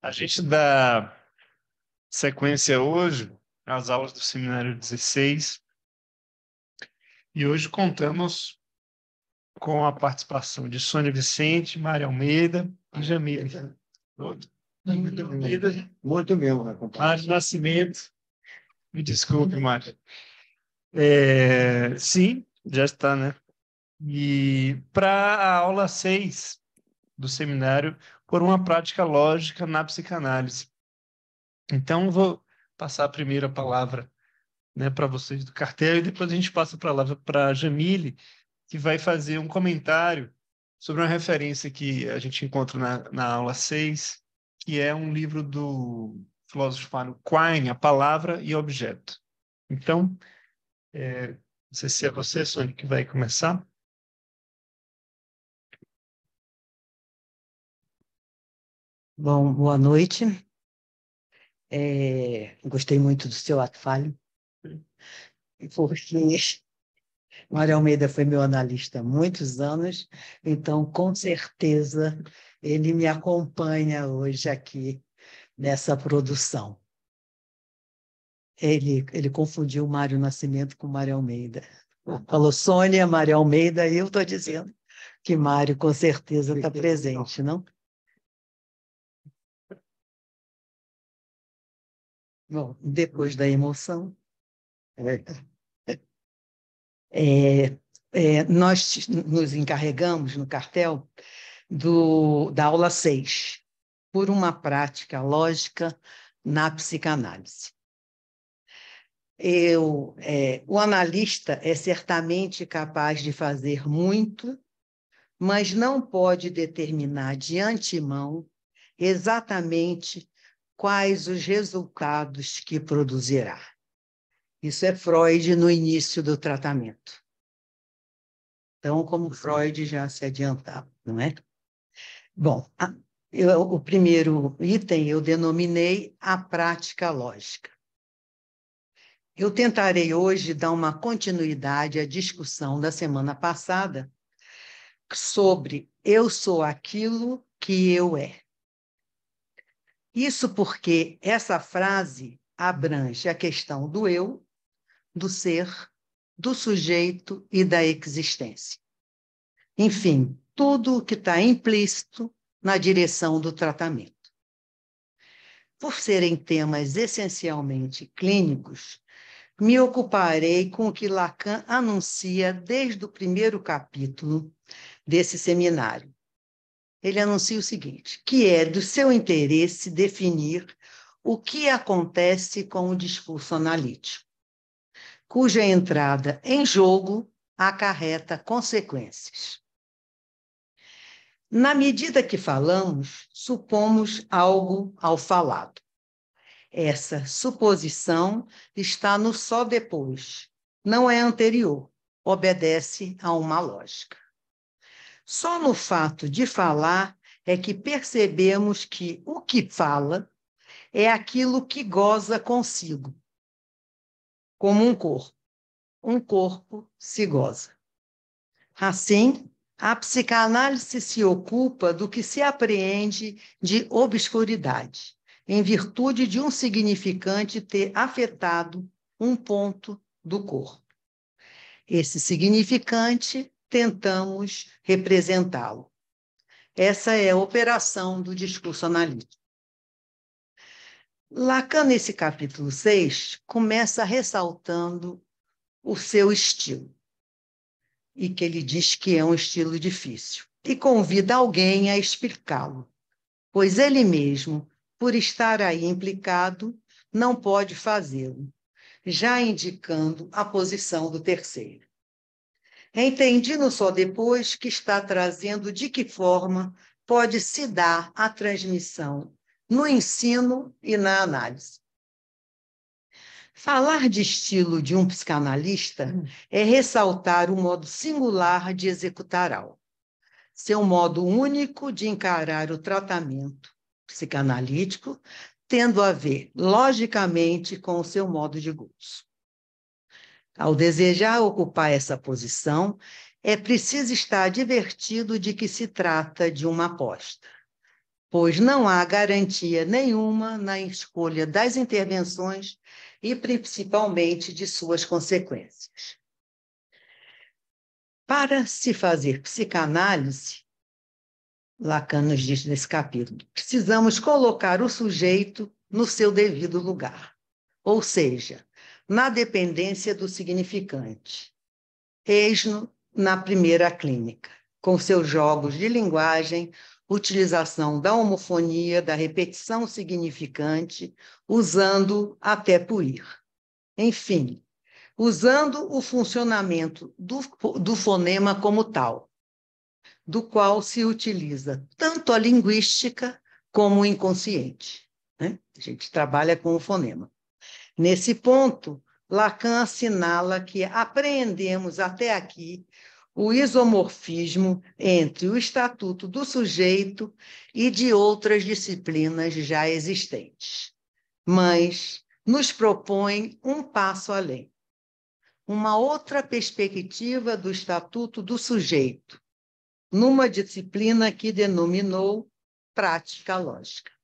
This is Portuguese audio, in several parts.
A gente dá sequência hoje às aulas do seminário 16 e hoje contamos com a participação de Sônia Vicente, Maria Almeida e Jamila. Muito, muito, muito mesmo, né, Mário Nascimento. Me desculpe, Mário. É, sim, já está, né? E para a aula 6 do seminário, por uma prática lógica na psicanálise. Então, vou passar a primeira palavra né, para vocês do cartel e depois a gente passa a palavra para a Jamile, que vai fazer um comentário sobre uma referência que a gente encontra na, na aula 6, que é um livro do filósofo Fábio Quine, A Palavra e Objeto. Então, é, não sei se é você, Sônia, que vai começar. Bom, boa noite. É, gostei muito do seu ato falho, porque Mário Almeida foi meu analista há muitos anos, então, com certeza, ele me acompanha hoje aqui nessa produção. Ele, ele confundiu Mário Nascimento com Mário Almeida. Falou Sônia, Mário Almeida, e eu estou dizendo que Mário com certeza está então. presente, não? Bom, depois da emoção, né? é, é, nós nos encarregamos no cartel do, da aula 6, por uma prática lógica na psicanálise. Eu, é, o analista é certamente capaz de fazer muito, mas não pode determinar de antemão exatamente quais os resultados que produzirá. Isso é Freud no início do tratamento. Então, como uhum. Freud já se adiantava, não é? Bom, a, eu, o primeiro item eu denominei a prática lógica. Eu tentarei hoje dar uma continuidade à discussão da semana passada sobre eu sou aquilo que eu é. Isso porque essa frase abrange a questão do eu, do ser, do sujeito e da existência. Enfim, tudo o que está implícito na direção do tratamento. Por serem temas essencialmente clínicos, me ocuparei com o que Lacan anuncia desde o primeiro capítulo desse seminário, ele anuncia o seguinte: que é do seu interesse definir o que acontece com o discurso analítico, cuja entrada em jogo acarreta consequências. Na medida que falamos, supomos algo ao falado. Essa suposição está no só depois, não é anterior, obedece a uma lógica. Só no fato de falar é que percebemos que o que fala é aquilo que goza consigo, como um corpo. Um corpo se goza. Assim, a psicanálise se ocupa do que se apreende de obscuridade, em virtude de um significante ter afetado um ponto do corpo. Esse significante tentamos representá-lo. Essa é a operação do discurso analítico. Lacan, nesse capítulo 6, começa ressaltando o seu estilo, e que ele diz que é um estilo difícil, e convida alguém a explicá-lo, pois ele mesmo, por estar aí implicado, não pode fazê-lo, já indicando a posição do terceiro no só depois que está trazendo de que forma pode se dar a transmissão no ensino e na análise. Falar de estilo de um psicanalista hum. é ressaltar o modo singular de executar algo, seu modo único de encarar o tratamento psicanalítico, tendo a ver, logicamente, com o seu modo de gozo. Ao desejar ocupar essa posição, é preciso estar advertido de que se trata de uma aposta, pois não há garantia nenhuma na escolha das intervenções e principalmente de suas consequências. Para se fazer psicanálise, Lacan nos diz nesse capítulo, precisamos colocar o sujeito no seu devido lugar, ou seja, na dependência do significante. eis na primeira clínica, com seus jogos de linguagem, utilização da homofonia, da repetição significante, usando até puir. Enfim, usando o funcionamento do, do fonema como tal, do qual se utiliza tanto a linguística como o inconsciente. Né? A gente trabalha com o fonema. Nesse ponto, Lacan assinala que apreendemos até aqui o isomorfismo entre o estatuto do sujeito e de outras disciplinas já existentes. Mas nos propõe um passo além, uma outra perspectiva do estatuto do sujeito, numa disciplina que denominou prática lógica.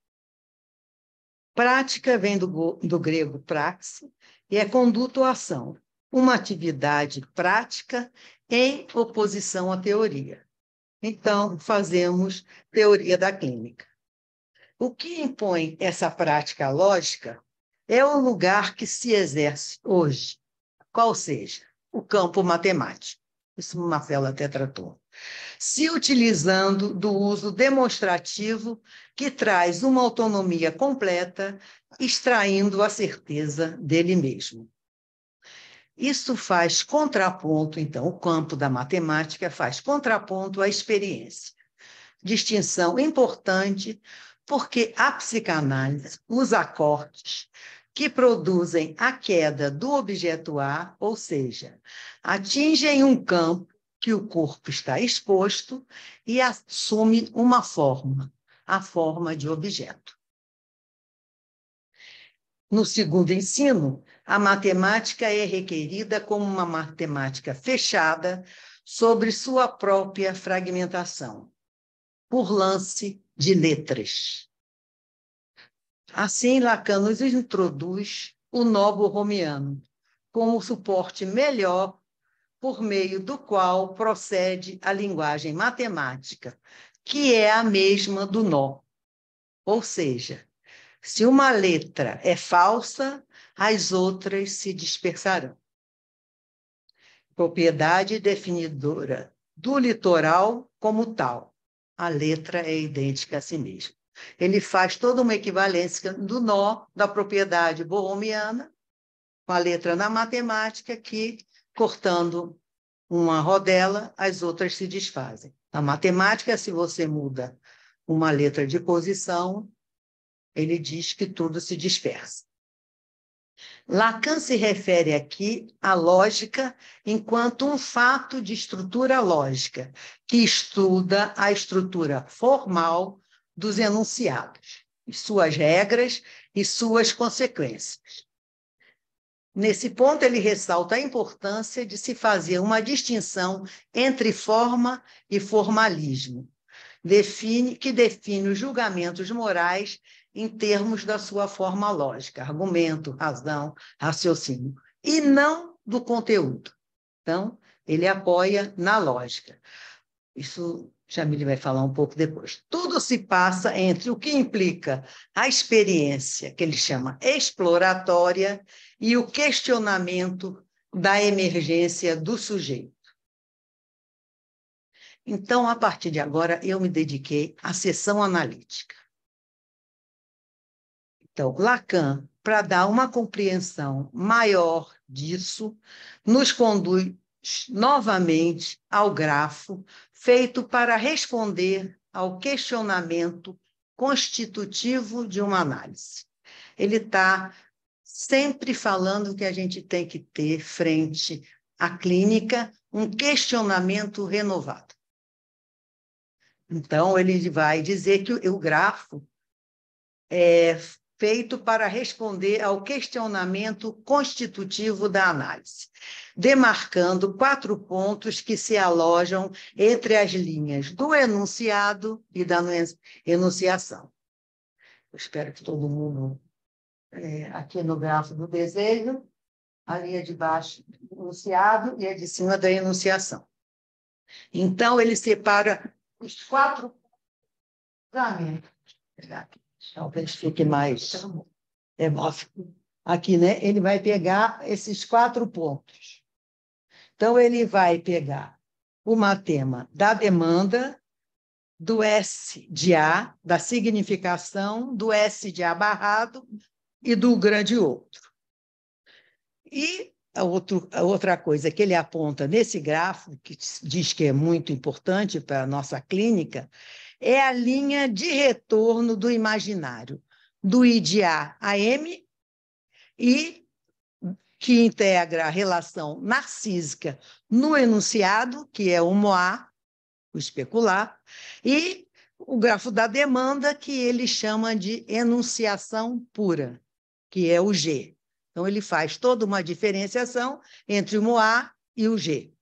Prática vem do, do grego praxe e é conduta ou ação, uma atividade prática em oposição à teoria. Então, fazemos teoria da clínica. O que impõe essa prática lógica é o lugar que se exerce hoje, qual seja o campo matemático. Isso Marcelo até tratou se utilizando do uso demonstrativo que traz uma autonomia completa, extraindo a certeza dele mesmo. Isso faz contraponto, então, o campo da matemática faz contraponto à experiência. Distinção importante, porque a psicanálise usa cortes que produzem a queda do objeto A, ou seja, atingem um campo que o corpo está exposto e assume uma forma, a forma de objeto. No segundo ensino, a matemática é requerida como uma matemática fechada sobre sua própria fragmentação, por lance de letras. Assim, Lacan nos introduz o novo romiano como suporte melhor por meio do qual procede a linguagem matemática, que é a mesma do nó. Ou seja, se uma letra é falsa, as outras se dispersarão. Propriedade definidora do litoral como tal. A letra é idêntica a si mesma. Ele faz toda uma equivalência do nó da propriedade bohomiana com a letra na matemática que cortando uma rodela, as outras se desfazem. Na matemática, se você muda uma letra de posição, ele diz que tudo se dispersa. Lacan se refere aqui à lógica enquanto um fato de estrutura lógica, que estuda a estrutura formal dos enunciados, suas regras e suas consequências. Nesse ponto, ele ressalta a importância de se fazer uma distinção entre forma e formalismo, define, que define os julgamentos morais em termos da sua forma lógica, argumento, razão, raciocínio, e não do conteúdo. Então, ele apoia na lógica. Isso Jamile vai falar um pouco depois. Tudo se passa entre o que implica a experiência, que ele chama exploratória, e o questionamento da emergência do sujeito. Então, a partir de agora, eu me dediquei à sessão analítica. Então, Lacan, para dar uma compreensão maior disso, nos conduz novamente ao grafo feito para responder ao questionamento constitutivo de uma análise. Ele está sempre falando que a gente tem que ter frente à clínica um questionamento renovado. Então, ele vai dizer que o grafo é, feito para responder ao questionamento constitutivo da análise, demarcando quatro pontos que se alojam entre as linhas do enunciado e da enunciação. Eu espero que todo mundo, é, aqui no grafo do desejo, a linha é de baixo do enunciado e a é de cima da enunciação. Então, ele separa os quatro exames. Pegar aqui talvez fique mais hemófilo. Aqui, né? Ele vai pegar esses quatro pontos. Então, ele vai pegar o matema da demanda, do S de A, da significação, do S de A barrado e do grande outro. E a, outro, a outra coisa que ele aponta nesse gráfico, que diz que é muito importante para a nossa clínica, é a linha de retorno do imaginário, do IDA a M, e que integra a relação narcísica no enunciado, que é o MOA, o especular, e o grafo da demanda, que ele chama de enunciação pura, que é o G. Então, ele faz toda uma diferenciação entre o MOA e o G.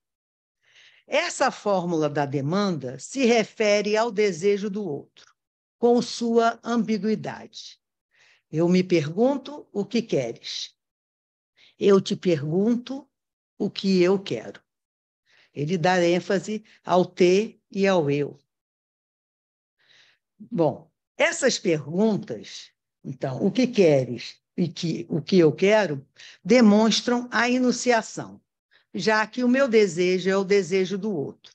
Essa fórmula da demanda se refere ao desejo do outro, com sua ambiguidade. Eu me pergunto o que queres. Eu te pergunto o que eu quero. Ele dá ênfase ao te e ao eu. Bom, essas perguntas, então, o que queres e que, o que eu quero, demonstram a enunciação, já que o meu desejo é o desejo do outro,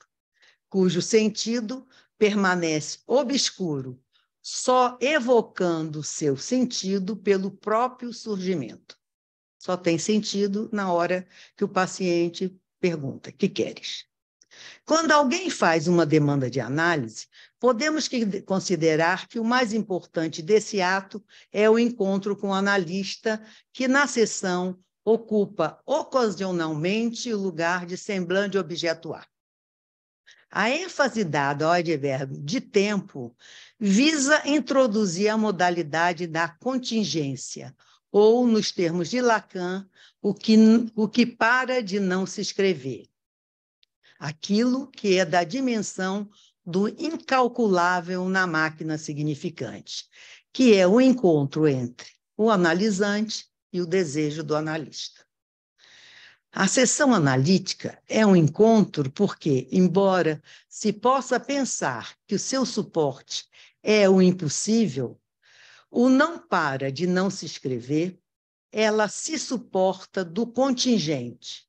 cujo sentido permanece obscuro, só evocando seu sentido pelo próprio surgimento. Só tem sentido na hora que o paciente pergunta: que queres? Quando alguém faz uma demanda de análise, podemos considerar que o mais importante desse ato é o encontro com o analista, que na sessão ocupa ocasionalmente o lugar de semblante objeto A. A ênfase dada ao advérbio de tempo visa introduzir a modalidade da contingência, ou, nos termos de Lacan, o que, o que para de não se escrever. Aquilo que é da dimensão do incalculável na máquina significante, que é o encontro entre o analisante e o desejo do analista. A sessão analítica é um encontro porque, embora se possa pensar que o seu suporte é o impossível, o não para de não se escrever, ela se suporta do contingente,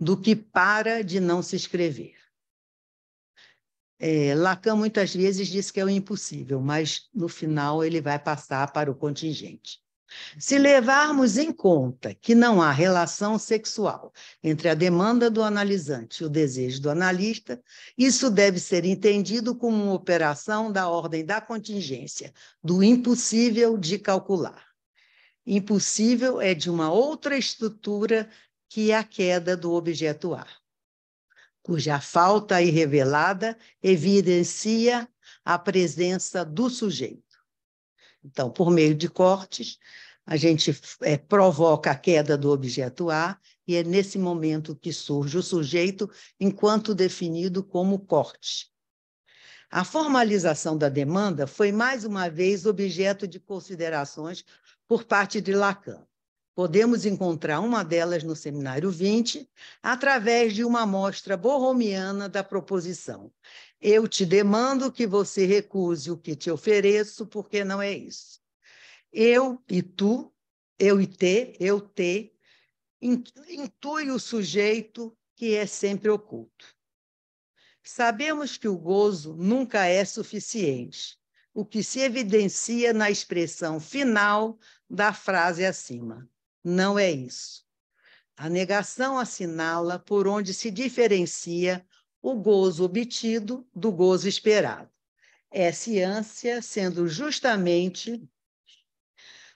do que para de não se escrever. É, Lacan muitas vezes diz que é o impossível, mas no final ele vai passar para o contingente. Se levarmos em conta que não há relação sexual entre a demanda do analisante e o desejo do analista, isso deve ser entendido como uma operação da ordem da contingência, do impossível de calcular. Impossível é de uma outra estrutura que é a queda do objeto A, cuja falta aí revelada evidencia a presença do sujeito. Então, por meio de cortes, a gente é, provoca a queda do objeto A, e é nesse momento que surge o sujeito, enquanto definido como corte. A formalização da demanda foi, mais uma vez, objeto de considerações por parte de Lacan. Podemos encontrar uma delas no seminário 20, através de uma amostra borromiana da proposição. Eu te demando que você recuse o que te ofereço, porque não é isso. Eu e tu, eu e te, eu te, intui o sujeito que é sempre oculto. Sabemos que o gozo nunca é suficiente, o que se evidencia na expressão final da frase acima. Não é isso. A negação assinala por onde se diferencia o gozo obtido do gozo esperado. Essa é ânsia sendo justamente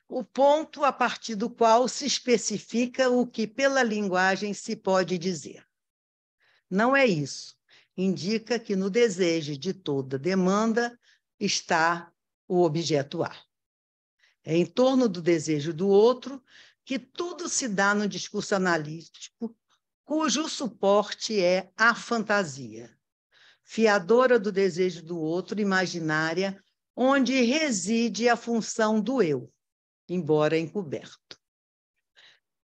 o ponto a partir do qual se especifica o que pela linguagem se pode dizer. Não é isso. Indica que no desejo de toda demanda está o objeto A. É em torno do desejo do outro que tudo se dá no discurso analítico cujo suporte é a fantasia, fiadora do desejo do outro, imaginária, onde reside a função do eu, embora encoberto.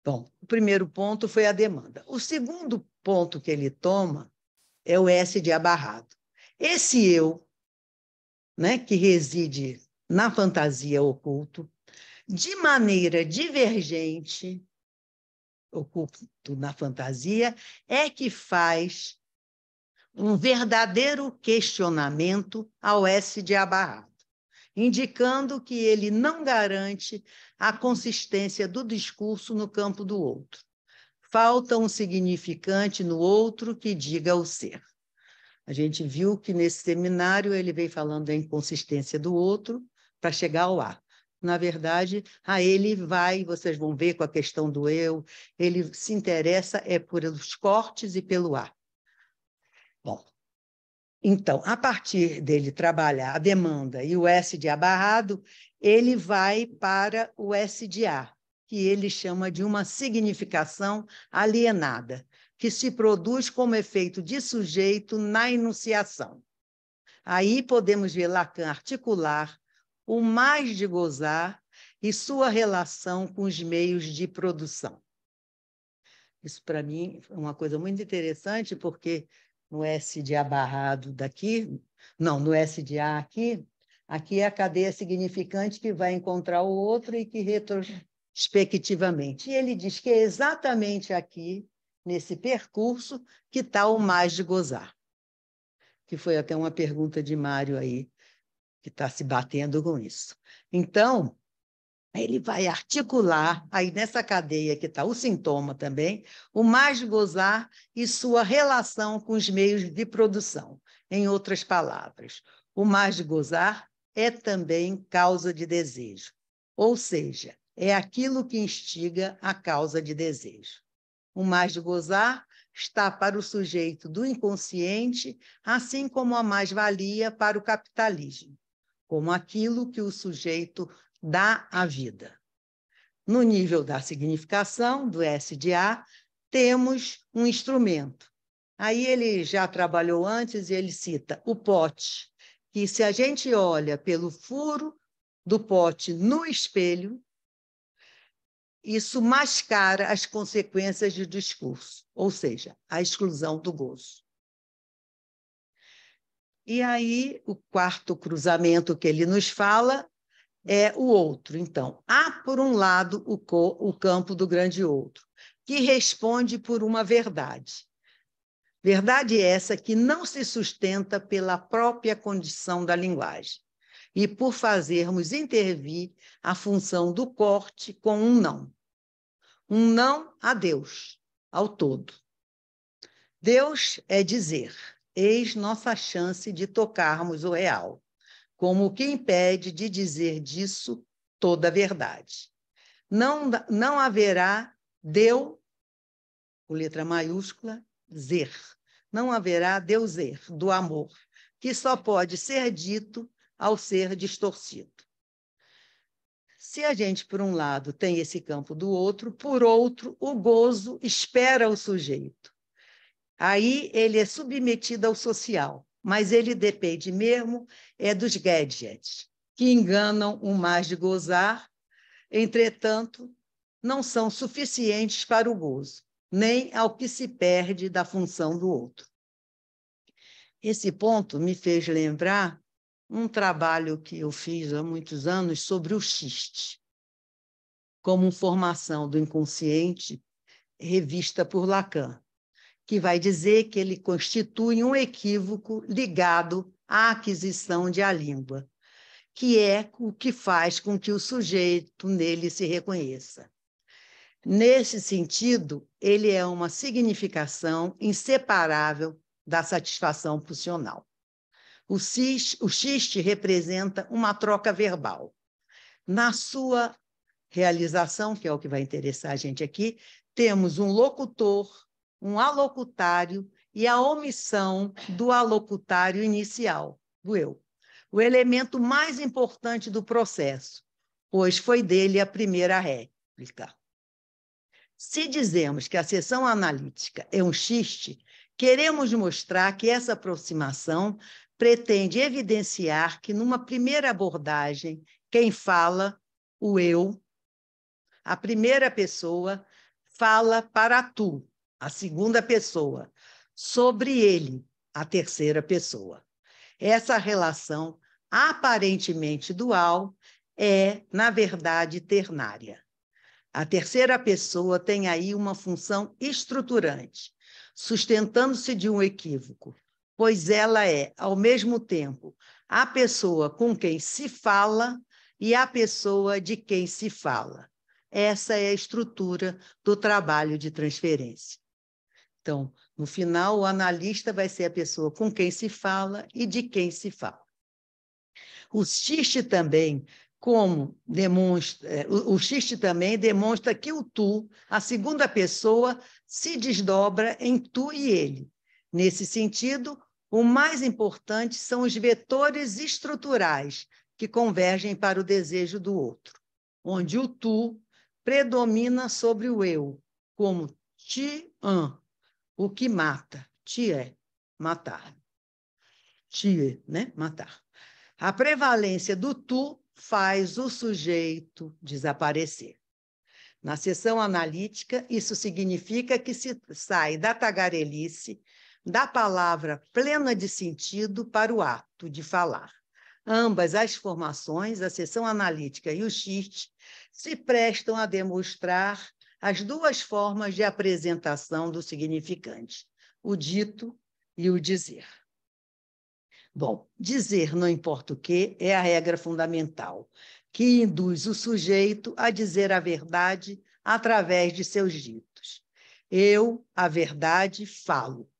Bom, o primeiro ponto foi a demanda. O segundo ponto que ele toma é o S de abarrado. Esse eu, né, que reside na fantasia oculto, de maneira divergente, oculto na fantasia, é que faz um verdadeiro questionamento ao S de abarrado, indicando que ele não garante a consistência do discurso no campo do outro. Falta um significante no outro que diga o ser. A gente viu que nesse seminário ele veio falando da inconsistência do outro para chegar ao A na verdade, a ah, ele vai, vocês vão ver com a questão do eu, ele se interessa é pelos cortes e pelo ar. Bom, então, a partir dele trabalhar a demanda e o S de abarrado, ele vai para o S de A, que ele chama de uma significação alienada, que se produz como efeito de sujeito na enunciação. Aí podemos ver Lacan articular o mais de gozar e sua relação com os meios de produção. Isso, para mim, é uma coisa muito interessante, porque no S de barrado daqui, não, no S de a aqui, aqui é a cadeia significante que vai encontrar o outro e que retrospectivamente. E ele diz que é exatamente aqui, nesse percurso, que está o mais de gozar. Que foi até uma pergunta de Mário aí, que está se batendo com isso. Então, ele vai articular, aí nessa cadeia que está o sintoma também, o mais gozar e sua relação com os meios de produção. Em outras palavras, o mais gozar é também causa de desejo, ou seja, é aquilo que instiga a causa de desejo. O mais de gozar está para o sujeito do inconsciente, assim como a mais-valia para o capitalismo como aquilo que o sujeito dá à vida. No nível da significação, do SDA, temos um instrumento. Aí ele já trabalhou antes e ele cita o pote, que se a gente olha pelo furo do pote no espelho, isso mascara as consequências do discurso, ou seja, a exclusão do gozo. E aí, o quarto cruzamento que ele nos fala é o outro. Então, há, por um lado, o, o campo do grande outro, que responde por uma verdade. Verdade essa que não se sustenta pela própria condição da linguagem e por fazermos intervir a função do corte com um não. Um não a Deus, ao todo. Deus é dizer, eis nossa chance de tocarmos o real, como o que impede de dizer disso toda a verdade. Não, não haverá deu, com letra maiúscula, zer. Não haverá deuser do amor, que só pode ser dito ao ser distorcido. Se a gente, por um lado, tem esse campo do outro, por outro, o gozo espera o sujeito Aí ele é submetido ao social, mas ele depende mesmo é dos gadgets, que enganam o mais de gozar, entretanto, não são suficientes para o gozo, nem ao que se perde da função do outro. Esse ponto me fez lembrar um trabalho que eu fiz há muitos anos sobre o xiste, como formação do inconsciente, revista por Lacan que vai dizer que ele constitui um equívoco ligado à aquisição de a língua, que é o que faz com que o sujeito nele se reconheça. Nesse sentido, ele é uma significação inseparável da satisfação funcional. O, cis, o xiste representa uma troca verbal. Na sua realização, que é o que vai interessar a gente aqui, temos um locutor um alocutário e a omissão do alocutário inicial, do eu, o elemento mais importante do processo, pois foi dele a primeira réplica. Se dizemos que a sessão analítica é um xiste, queremos mostrar que essa aproximação pretende evidenciar que, numa primeira abordagem, quem fala, o eu, a primeira pessoa, fala para tu, a segunda pessoa, sobre ele, a terceira pessoa. Essa relação aparentemente dual é, na verdade, ternária. A terceira pessoa tem aí uma função estruturante, sustentando-se de um equívoco, pois ela é, ao mesmo tempo, a pessoa com quem se fala e a pessoa de quem se fala. Essa é a estrutura do trabalho de transferência. Então, no final, o analista vai ser a pessoa com quem se fala e de quem se fala. O xiste também, como demonstra, é, o, xiste também demonstra que o tu, a segunda pessoa, se desdobra em tu e ele. Nesse sentido, o mais importante são os vetores estruturais que convergem para o desejo do outro, onde o tu predomina sobre o eu, como ti an, o que mata? é matar. Tie, né? Matar. A prevalência do tu faz o sujeito desaparecer. Na sessão analítica, isso significa que se sai da tagarelice, da palavra plena de sentido para o ato de falar. Ambas as formações, a sessão analítica e o xiste, se prestam a demonstrar as duas formas de apresentação do significante, o dito e o dizer. Bom, dizer não importa o que é a regra fundamental, que induz o sujeito a dizer a verdade através de seus ditos. Eu, a verdade, falo.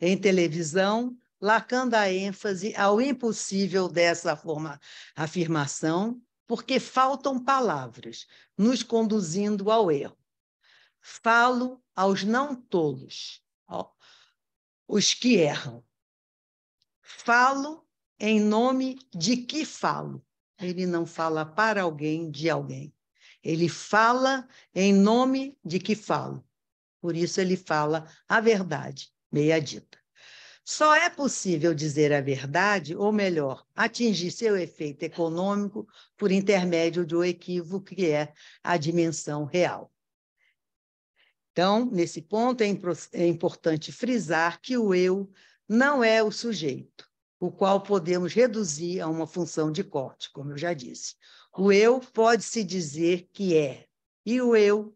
Em televisão, Lacan dá ênfase ao impossível dessa forma, afirmação, porque faltam palavras, nos conduzindo ao erro falo aos não tolos, ó, os que erram. Falo em nome de que falo. Ele não fala para alguém, de alguém. Ele fala em nome de que falo. Por isso ele fala a verdade, meia dita. Só é possível dizer a verdade, ou melhor, atingir seu efeito econômico por intermédio de um equívoco que é a dimensão real. Então, nesse ponto, é, é importante frisar que o eu não é o sujeito, o qual podemos reduzir a uma função de corte, como eu já disse. O eu pode se dizer que é, e o eu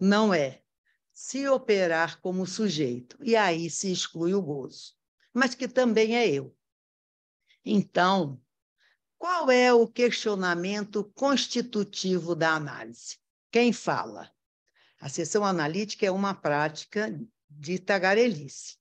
não é, se operar como sujeito, e aí se exclui o gozo, mas que também é eu. Então, qual é o questionamento constitutivo da análise? Quem fala? A sessão analítica é uma prática de tagarelice,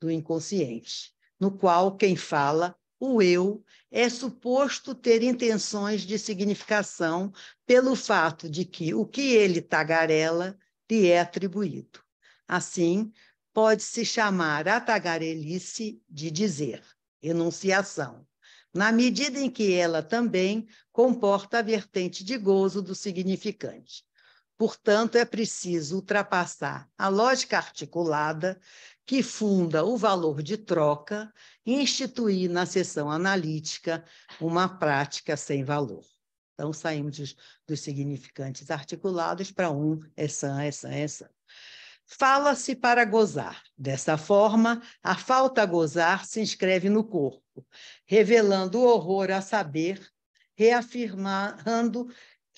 do inconsciente, no qual quem fala, o eu, é suposto ter intenções de significação pelo fato de que o que ele tagarela lhe é atribuído. Assim, pode-se chamar a tagarelice de dizer, enunciação, na medida em que ela também comporta a vertente de gozo do significante. Portanto, é preciso ultrapassar a lógica articulada que funda o valor de troca e instituir na sessão analítica uma prática sem valor. Então, saímos dos, dos significantes articulados para um, é sã, é sã, é sã. Fala-se para gozar. Dessa forma, a falta a gozar se inscreve no corpo, revelando o horror a saber, reafirmando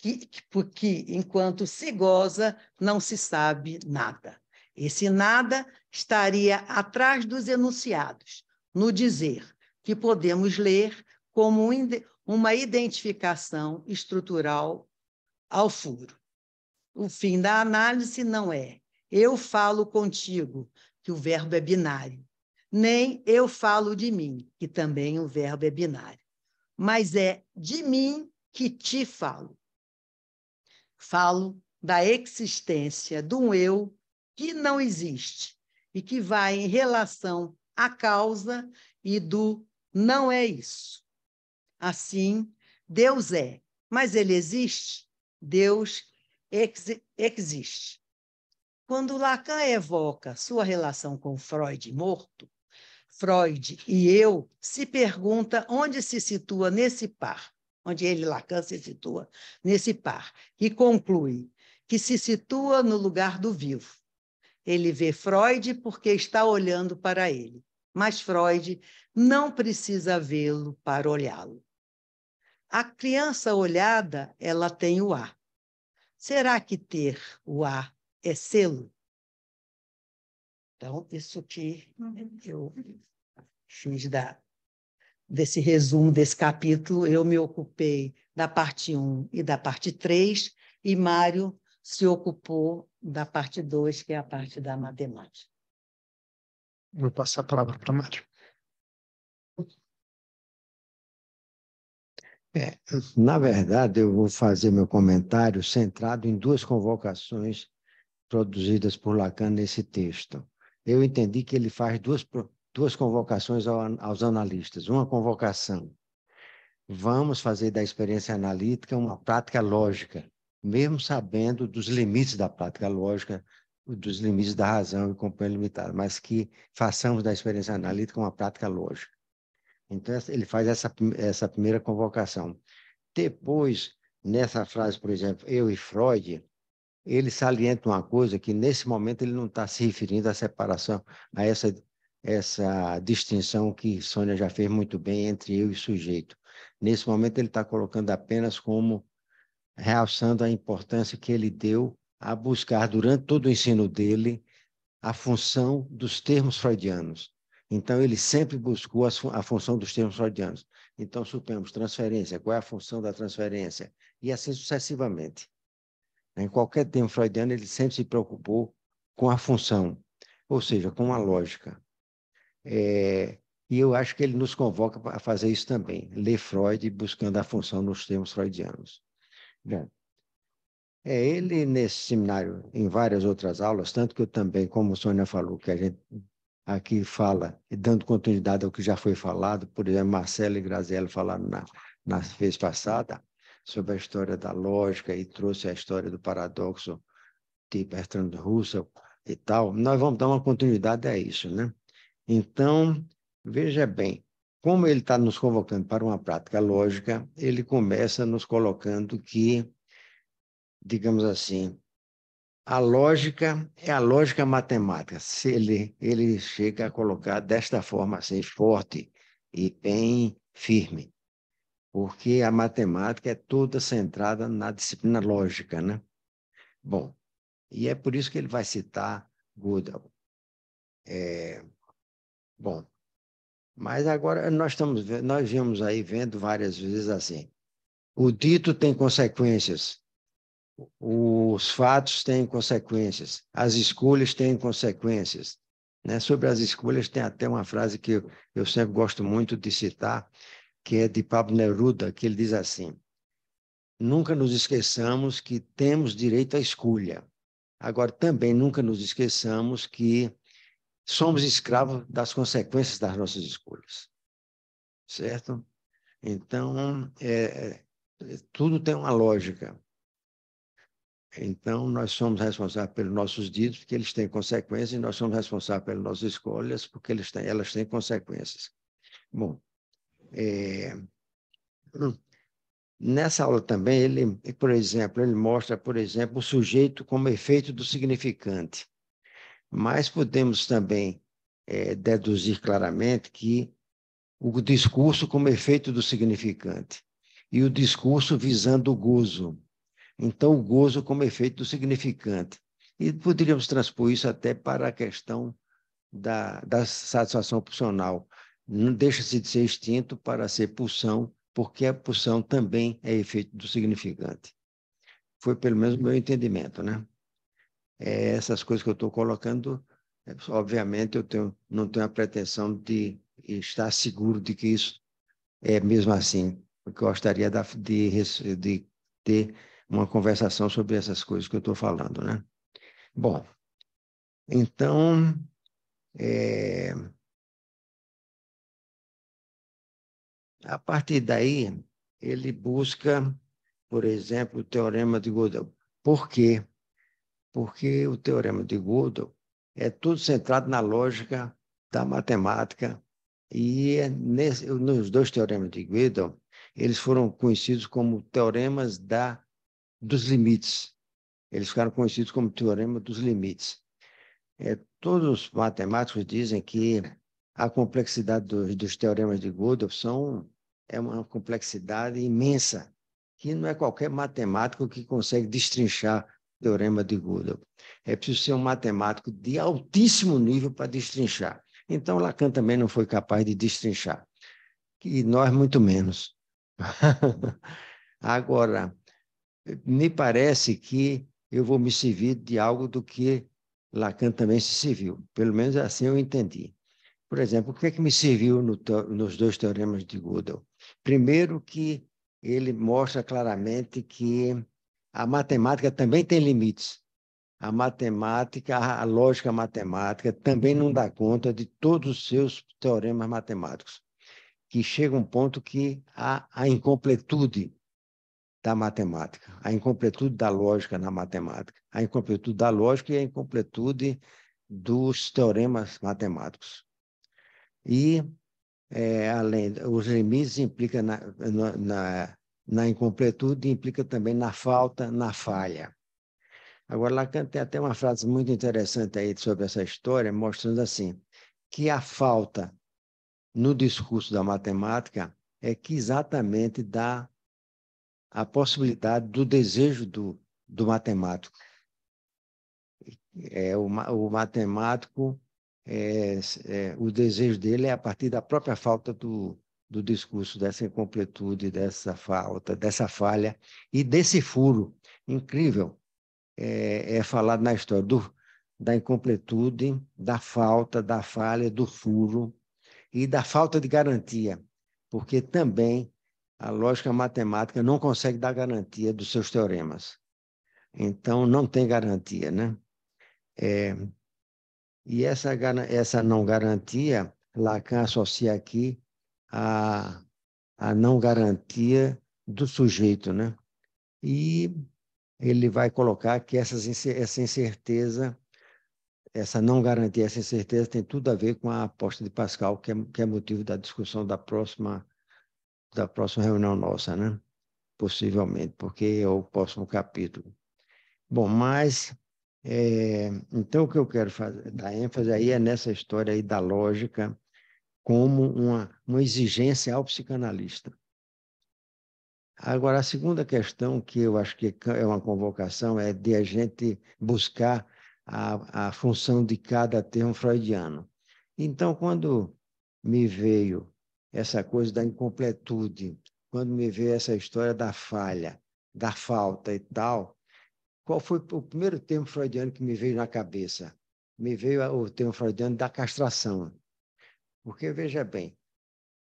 que, porque enquanto se goza, não se sabe nada. Esse nada estaria atrás dos enunciados, no dizer, que podemos ler como uma identificação estrutural ao furo. O fim da análise não é eu falo contigo, que o verbo é binário, nem eu falo de mim, que também o verbo é binário, mas é de mim que te falo. Falo da existência de um eu que não existe e que vai em relação à causa e do não é isso. Assim, Deus é, mas ele existe? Deus ex existe. Quando Lacan evoca sua relação com Freud morto, Freud e eu se pergunta onde se situa nesse par onde ele, Lacan, se situa nesse par, e conclui que se situa no lugar do vivo. Ele vê Freud porque está olhando para ele, mas Freud não precisa vê-lo para olhá-lo. A criança olhada, ela tem o A. Será que ter o A é selo? Então, isso que uhum. eu fiz da desse resumo desse capítulo, eu me ocupei da parte 1 e da parte 3, e Mário se ocupou da parte 2, que é a parte da matemática. Vou passar a palavra para Mário. É, na verdade, eu vou fazer meu comentário centrado em duas convocações produzidas por Lacan nesse texto. Eu entendi que ele faz duas duas convocações aos analistas. Uma convocação, vamos fazer da experiência analítica uma prática lógica, mesmo sabendo dos limites da prática lógica, dos limites da razão e companhia limitada, mas que façamos da experiência analítica uma prática lógica. Então, ele faz essa, essa primeira convocação. Depois, nessa frase, por exemplo, eu e Freud, ele salienta uma coisa que, nesse momento, ele não está se referindo à separação, a essa essa distinção que Sônia já fez muito bem entre eu e sujeito. Nesse momento, ele está colocando apenas como realçando a importância que ele deu a buscar, durante todo o ensino dele, a função dos termos freudianos. Então, ele sempre buscou a, função dos termos freudianos. Então, supemos transferência, qual é a função da transferência? E assim sucessivamente. Em qualquer termo freudiano, ele sempre se preocupou com a função, ou seja, com a lógica. É, e eu acho que ele nos convoca a fazer isso também, ler Freud buscando a função nos termos freudianos. Bom, é, ele, nesse seminário, em várias outras aulas, tanto que eu também, como o Sônia falou, que a gente aqui fala, dando continuidade ao que já foi falado, por exemplo, Marcelo e Graziello falaram na, na vez passada, sobre a história da lógica e trouxe a história do paradoxo de Bertrand Russell e tal. Nós vamos dar uma continuidade a isso, né? Então, veja bem, como ele está nos convocando para uma prática lógica, ele começa nos colocando que, digamos assim, a lógica é a lógica matemática. Se ele, ele chega a colocar desta forma assim, forte e bem firme, porque a matemática é toda centrada na disciplina lógica, né? Bom, e é por isso que ele vai citar Gödel. É, bom. Mas agora nós estamos nós vimos aí vendo várias vezes assim. O dito tem consequências. Os fatos têm consequências, as escolhas têm consequências. Né? Sobre as escolhas, tem até uma frase que eu, eu sempre gosto muito de citar, que é de Pablo Neruda, que ele diz assim: Nunca nos esqueçamos que temos direito à escolha. Agora, também nunca nos esqueçamos que somos escravos das consequências das nossas escolhas. Certo? Então, é, é, tudo tem uma lógica. Então, nós somos responsáveis pelos nossos ditos, porque eles têm consequências, e nós somos responsáveis pelas nossas escolhas, porque eles têm, elas têm consequências. Bom, é, nessa aula também, ele, por exemplo, ele mostra, por exemplo, o sujeito como efeito do significante mas podemos também é, deduzir claramente que o discurso como efeito do significante e o discurso visando o gozo. Então, o gozo como efeito do significante. E poderíamos transpor isso até para a questão da, da satisfação pulsional. Não deixa-se de ser extinto para ser pulsão, porque a pulsão também é efeito do significante. Foi pelo menos o meu entendimento, né? é, essas coisas que eu estou colocando, é, obviamente eu tenho, não tenho a pretensão de estar seguro de que isso é mesmo assim. Eu gostaria de, de ter uma conversação sobre essas coisas que eu estou falando, né? Bom, então, é... a partir daí, ele busca, por exemplo, o teorema de Gödel. Por quê? porque o teorema de Gödel é tudo centrado na lógica da matemática e é nesse, nos dois teoremas de Gödel eles foram conhecidos como teoremas da dos limites. Eles ficaram conhecidos como teorema dos limites. É, todos os matemáticos dizem que a complexidade dos, dos teoremas de Gödel são é uma complexidade imensa que não é qualquer matemático que consegue destrinchar Teorema de Gödel. É preciso ser um matemático de altíssimo nível para destrinchar. Então, Lacan também não foi capaz de destrinchar. E nós, muito menos. Agora, me parece que eu vou me servir de algo do que Lacan também se serviu. Pelo menos assim eu entendi. Por exemplo, o que é que me serviu no, nos dois teoremas de Gödel? Primeiro que ele mostra claramente que a matemática também tem limites. A matemática, a lógica matemática também não dá conta de todos os seus teoremas matemáticos, que chega um ponto que há a incompletude da matemática, a incompletude da lógica na matemática, a incompletude da lógica e a incompletude dos teoremas matemáticos. E, é, além, os limites implicam na, na, na na incompletude implica também na falta, na falha. Agora, Lacan tem até uma frase muito interessante aí sobre essa história, mostrando assim, que a falta no discurso da matemática é que exatamente dá a possibilidade do desejo do, do matemático. É, o, o matemático, é, é, o desejo dele é a partir da própria falta do, do discurso, dessa incompletude, dessa falta, dessa falha e desse furo incrível é, é falado na história do, da incompletude, da falta, da falha, do furo e da falta de garantia, porque também a lógica matemática não consegue dar garantia dos seus teoremas. Então, não tem garantia, né? É, e essa, essa não garantia, Lacan associa aqui a, a não garantia do sujeito, né? E ele vai colocar que essas, essa incerteza, essa não garantia, essa incerteza tem tudo a ver com a aposta de Pascal, que é, que é motivo da discussão da próxima, da próxima reunião nossa, né? Possivelmente, porque é o próximo capítulo. Bom, mas é, então o que eu quero fazer, dar ênfase aí é nessa história aí da lógica como uma, uma exigência ao psicanalista. Agora, a segunda questão que eu acho que é, é uma convocação é de a gente buscar a, a função de cada termo freudiano. Então, quando me veio essa coisa da incompletude, quando me veio essa história da falha, da falta e tal, qual foi o primeiro termo freudiano que me veio na cabeça? Me veio o termo freudiano da castração. Porque, veja bem,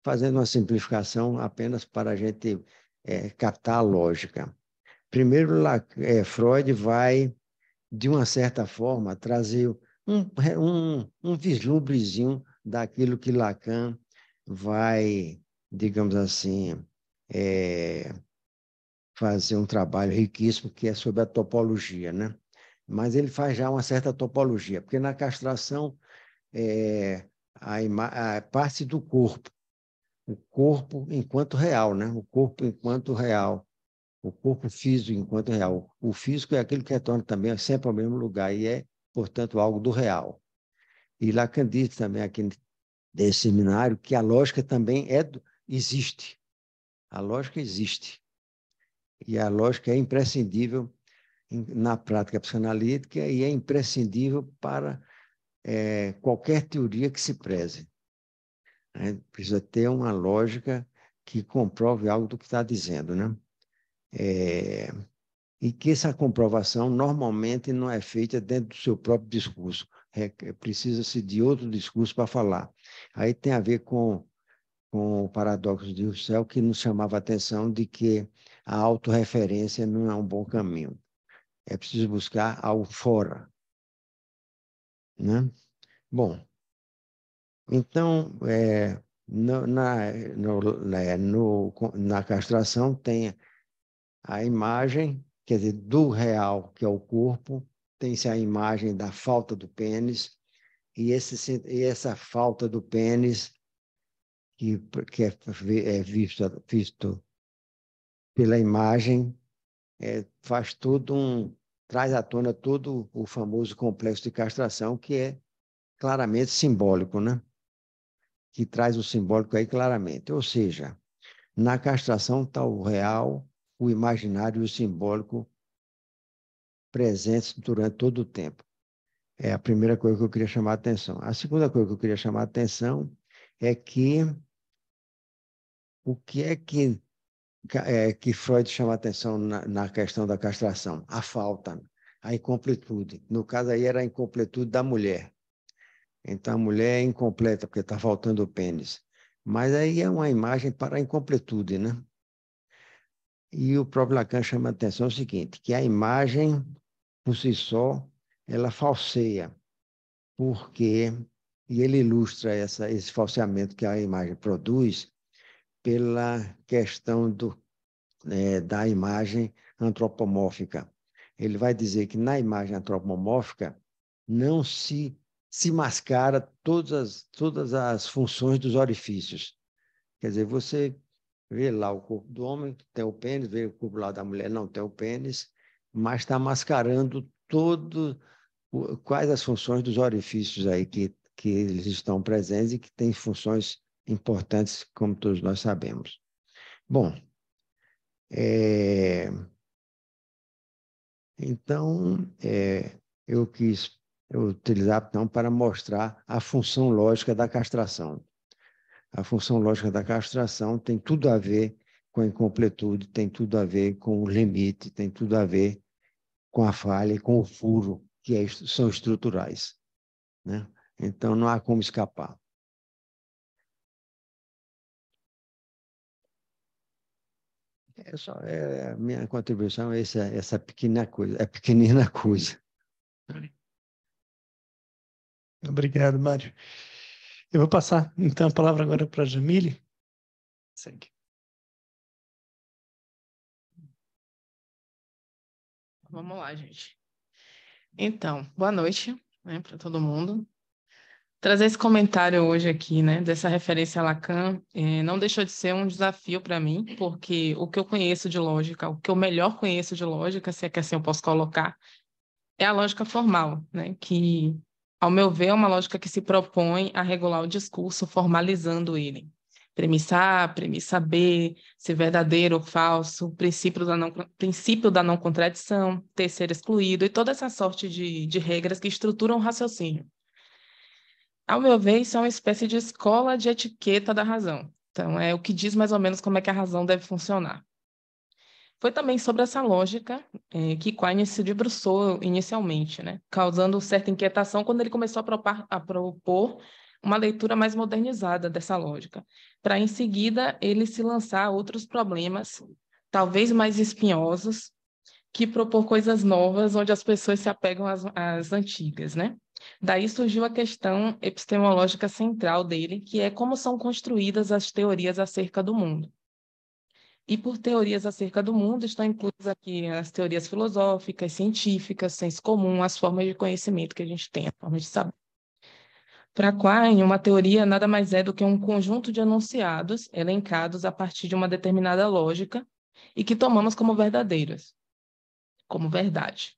fazendo uma simplificação apenas para a gente é, captar a lógica. Primeiro, é, Freud vai, de uma certa forma, trazer um, um, um vislumbrezinho daquilo que Lacan vai, digamos assim, é, fazer um trabalho riquíssimo que é sobre a topologia, né? Mas ele faz já uma certa topologia, porque na castração é, a, a parte do corpo, o corpo enquanto real, né? O corpo enquanto real, o corpo físico enquanto real. O físico é aquilo que retorna também sempre ao mesmo lugar e é, portanto, algo do real. E Lacan diz também aqui nesse seminário que a lógica também é existe. A lógica existe. E a lógica é imprescindível na prática psicanalítica e é imprescindível para é, qualquer teoria que se preze. Né? Precisa ter uma lógica que comprove algo do que está dizendo, né? É, e que essa comprovação normalmente não é feita dentro do seu próprio discurso. É, é Precisa-se de outro discurso para falar. Aí tem a ver com, com o paradoxo de Husserl, que nos chamava a atenção de que a autorreferência não é um bom caminho. É preciso buscar algo fora, né? Bom, então, é, no, na, no, na, né, no, na castração tem a imagem, quer dizer, do real, que é o corpo, tem-se a imagem da falta do pênis, e, esse, e essa falta do pênis, que, que é, é visto, visto pela imagem, é, faz tudo um, traz à tona todo o famoso complexo de castração, que é claramente simbólico, né? Que traz o simbólico aí claramente. Ou seja, na castração está o real, o imaginário e o simbólico presentes durante todo o tempo. É a primeira coisa que eu queria chamar a atenção. A segunda coisa que eu queria chamar a atenção é que o que é que é, que Freud chama atenção na, na questão da castração, a falta, a incompletude. No caso aí era a incompletude da mulher. Então a mulher é incompleta porque está faltando o pênis. Mas aí é uma imagem para a incompletude, né? E o próprio Lacan chama a atenção o seguinte, que a imagem por si só ela falseia, porque e ele ilustra essa, esse falseamento que a imagem produz pela questão do, né, da imagem antropomórfica. Ele vai dizer que na imagem antropomórfica não se, se mascara todas as, todas as funções dos orifícios. Quer dizer, você vê lá o corpo do homem, tem o pênis, vê o corpo lá da mulher, não tem o pênis, mas está mascarando todo quais as funções dos orifícios aí que, que eles estão presentes e que têm funções importantes, como todos nós sabemos. Bom, é... então, é... eu quis utilizar então para mostrar a função lógica da castração. A função lógica da castração tem tudo a ver com a incompletude, tem tudo a ver com o limite, tem tudo a ver com a falha e com o furo, que é, são estruturais. Né? Então, não há como escapar. É só, é, a minha contribuição é essa, essa pequena coisa, é pequenina coisa. Obrigado, Mário. Eu vou passar, então, a palavra agora para a Jamile. Segue. Vamos lá, gente. Então, boa noite né, para todo mundo trazer esse comentário hoje aqui, né, dessa referência a Lacan, eh, não deixou de ser um desafio para mim, porque o que eu conheço de lógica, o que eu melhor conheço de lógica, se é que assim eu posso colocar, é a lógica formal, né, que, ao meu ver, é uma lógica que se propõe a regular o discurso formalizando ele. Premissa A, premissa B, se verdadeiro ou falso, princípio da não, princípio da não contradição, terceiro excluído e toda essa sorte de, de regras que estruturam o raciocínio ao meu ver, isso é uma espécie de escola de etiqueta da razão. Então, é o que diz mais ou menos como é que a razão deve funcionar. Foi também sobre essa lógica é, que Quine se debruçou inicialmente, né? causando certa inquietação quando ele começou a, propar, a propor uma leitura mais modernizada dessa lógica, para em seguida ele se lançar a outros problemas, talvez mais espinhosos, que propor coisas novas onde as pessoas se apegam às, às antigas. Né? Daí surgiu a questão epistemológica central dele, que é como são construídas as teorias acerca do mundo. E por teorias acerca do mundo estão incluídas aqui as teorias filosóficas, científicas, senso comum, as formas de conhecimento que a gente tem, as formas de saber. Para Quine, uma teoria nada mais é do que um conjunto de enunciados elencados a partir de uma determinada lógica e que tomamos como verdadeiras, como verdade.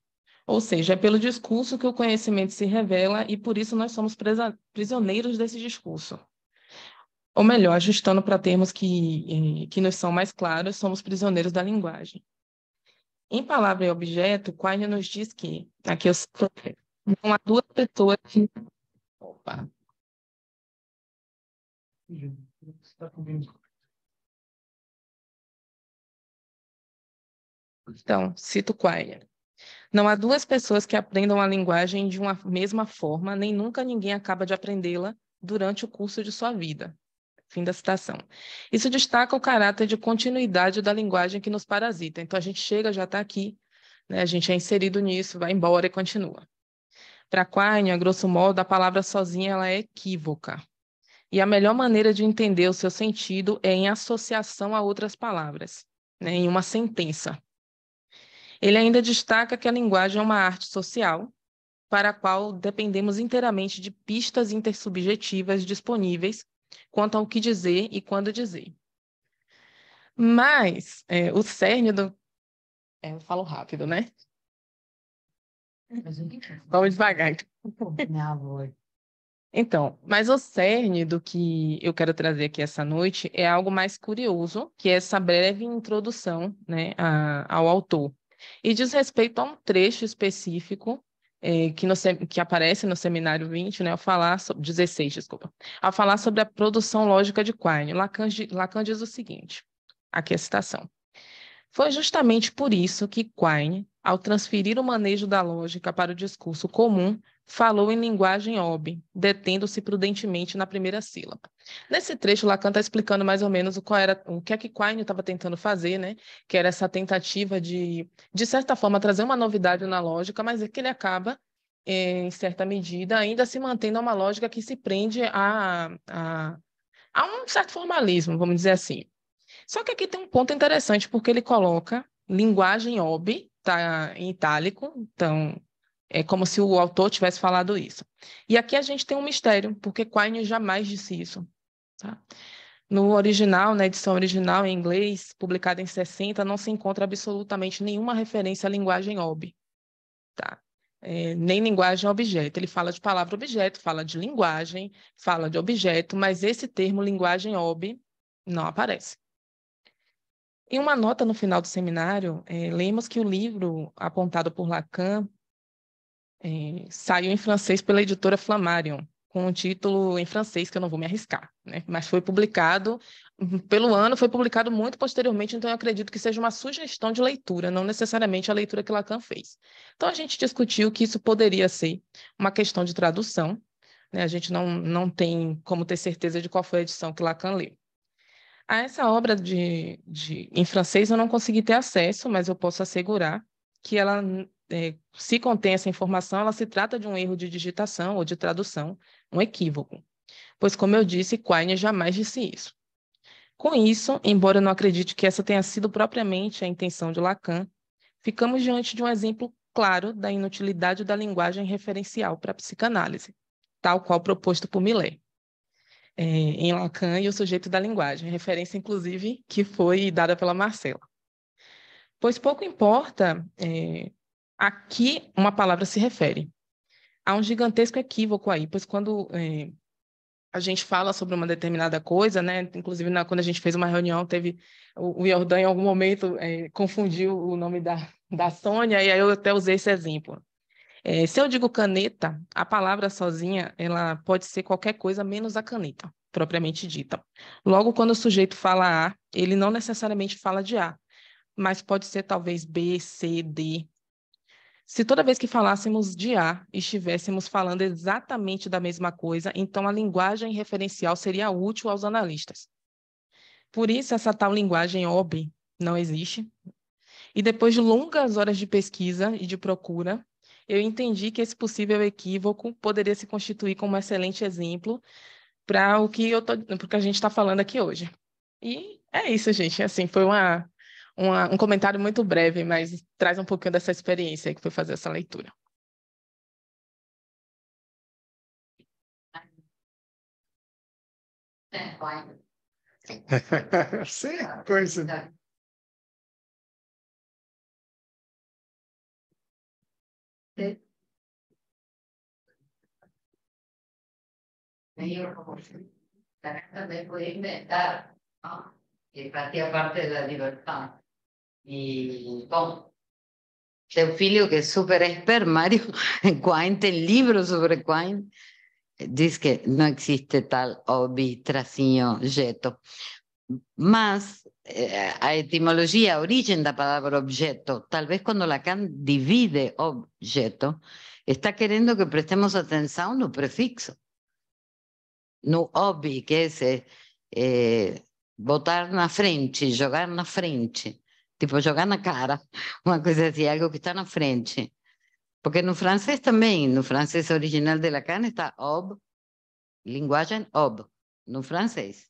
Ou seja, é pelo discurso que o conhecimento se revela e por isso nós somos prisioneiros desse discurso. Ou melhor, ajustando para termos que, eh, que nos são mais claros, somos prisioneiros da linguagem. Em palavra e objeto, Quine nos diz que, aqui eu cito, não há duas pessoas. Opa! Então, cito Quine. Não há duas pessoas que aprendam a linguagem de uma mesma forma, nem nunca ninguém acaba de aprendê-la durante o curso de sua vida. Fim da citação. Isso destaca o caráter de continuidade da linguagem que nos parasita. Então, a gente chega, já está aqui, né? a gente é inserido nisso, vai embora e continua. Para Quine, a grosso modo, a palavra sozinha ela é equívoca. E a melhor maneira de entender o seu sentido é em associação a outras palavras, né? em uma sentença. Ele ainda destaca que a linguagem é uma arte social, para a qual dependemos inteiramente de pistas intersubjetivas disponíveis quanto ao que dizer e quando dizer. Mas é, o cerne do. É, eu falo rápido, né? É? Vamos devagar. Então, mas o cerne do que eu quero trazer aqui essa noite é algo mais curioso, que é essa breve introdução né, a, ao autor e diz respeito a um trecho específico é, que, no, que, aparece no seminário 20, né, ao falar sobre, 16, desculpa, ao falar sobre a produção lógica de Quine. Lacan, Lacan diz o seguinte, aqui a citação. Foi justamente por isso que Quine, ao transferir o manejo da lógica para o discurso comum, falou em linguagem OB, detendo-se prudentemente na primeira sílaba. Nesse trecho, Lacan está explicando mais ou menos o, qual era, o que é que Quine estava tentando fazer, né? que era essa tentativa de, de certa forma, trazer uma novidade na lógica, mas é que ele acaba, é, em certa medida, ainda se mantendo a uma lógica que se prende a, a, a um certo formalismo, vamos dizer assim. Só que aqui tem um ponto interessante, porque ele coloca linguagem OB, está em itálico, então é como se o autor tivesse falado isso. E aqui a gente tem um mistério, porque Quine jamais disse isso. Tá? No original, na edição original em inglês, publicada em 60, não se encontra absolutamente nenhuma referência à linguagem OB. Tá? É, nem linguagem objeto. Ele fala de palavra objeto, fala de linguagem, fala de objeto, mas esse termo linguagem OB não aparece. Em uma nota no final do seminário, é, lemos que o livro apontado por Lacan é, saiu em francês pela editora Flammarion, com um título em francês que eu não vou me arriscar, né? Mas foi publicado hum, pelo ano, foi publicado muito posteriormente, então eu acredito que seja uma sugestão de leitura, não necessariamente a leitura que Lacan fez. Então a gente discutiu que isso poderia ser uma questão de tradução, né? A gente não, não tem como ter certeza de qual foi a edição que Lacan leu. A essa obra de, de, em francês eu não consegui ter acesso, mas eu posso assegurar que ela é, se contém essa informação, ela se trata de um erro de digitação ou de tradução, um equívoco. Pois, como eu disse, Quine jamais disse isso. Com isso, embora eu não acredite que essa tenha sido propriamente a intenção de Lacan, ficamos diante de um exemplo claro da inutilidade da linguagem referencial para a psicanálise, tal qual proposto por Millet. É, em Lacan e o sujeito da linguagem, referência, inclusive, que foi dada pela Marcela. Pois pouco importa é, a que uma palavra se refere? Há um gigantesco equívoco aí, pois quando é, a gente fala sobre uma determinada coisa, né? Inclusive, na, quando a gente fez uma reunião, teve o, o Jordão, em algum momento, é, confundiu o nome da, da Sônia, e aí eu até usei esse exemplo. É, se eu digo caneta, a palavra sozinha, ela pode ser qualquer coisa menos a caneta, propriamente dita. Logo, quando o sujeito fala A, ele não necessariamente fala de A, mas pode ser talvez B, C, D, se toda vez que falássemos de A estivéssemos falando exatamente da mesma coisa, então a linguagem referencial seria útil aos analistas. Por isso, essa tal linguagem OB não existe. E depois de longas horas de pesquisa e de procura, eu entendi que esse possível equívoco poderia se constituir como um excelente exemplo para o que eu tô, porque a gente está falando aqui hoje. E é isso, gente. Assim, foi uma uma, um comentário muito breve, mas traz um pouquinho dessa experiência que foi fazer essa leitura. Sim, coisa. También puede inventar, ¿no? fazia parte de la libertad. y bueno, Tengo un que es súper expert, Mario, en Quine, libro libros sobre Quine, dice que no existe tal obi, tracino, objeto más eh, a etimología, origen de la palabra objeto, tal vez cuando Lacan divide objeto, está queriendo que prestemos atención un prefixo. No obi que es eh, eh botar na frente, jugar na frente. tipo, jogar na cara, uma coisa assim, algo que está na frente. Porque no francês também, no francês original de Lacan está ob, linguagem ob, no francês.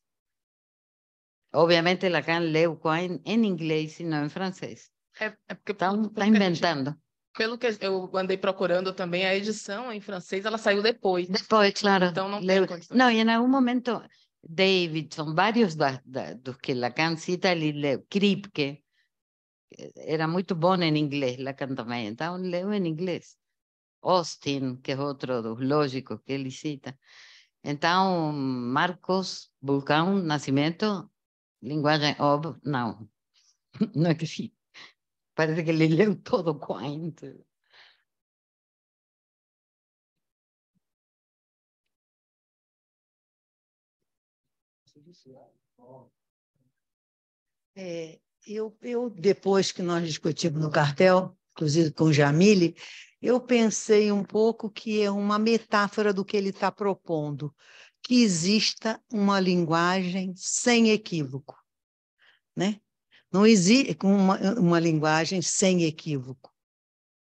Obviamente Lacan leu Quine em inglês e não em francês. É, é porque então, está inventando. Pelo que eu andei procurando também, a edição em francês, ela saiu depois. Depois, claro. Então não leu. tem Não, e em algum momento, Davidson, vários da, da, dos que Lacan cita, ele leu Kripke, Eh, era muito bom en inglés la também, entonces leo en inglés. Austin, que otro de dos lógicos que ele cita. Entonces, Marcos, lenguaje Nascimento, no. No es que sí. Parece que ele todo quanto. Eh, eu, eu, depois que nós discutimos no cartel, inclusive com Jamile, eu pensei um pouco que é uma metáfora do que ele está propondo, que exista uma linguagem sem equívoco, né? Não existe uma, uma linguagem sem equívoco,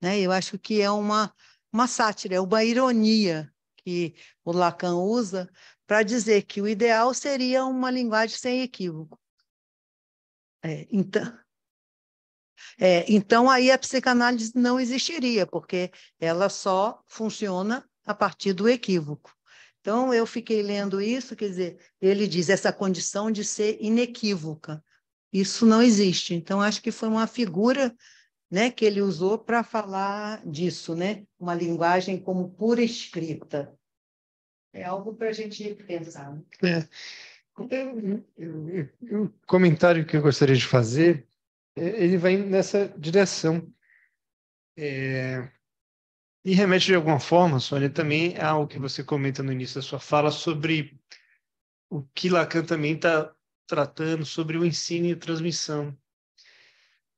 né? Eu acho que é uma uma sátira, é uma ironia que o Lacan usa para dizer que o ideal seria uma linguagem sem equívoco. É, então, é, então, aí a psicanálise não existiria, porque ela só funciona a partir do equívoco. Então, eu fiquei lendo isso, quer dizer, ele diz essa condição de ser inequívoca. Isso não existe. Então, acho que foi uma figura né, que ele usou para falar disso, né? uma linguagem como pura escrita. É algo para a gente pensar. Né? É. O comentário que eu gostaria de fazer, é, ele vai nessa direção. É... E remete de alguma forma, Sônia, também ao que você comenta no início da sua fala sobre o que Lacan também está tratando sobre o ensino e transmissão.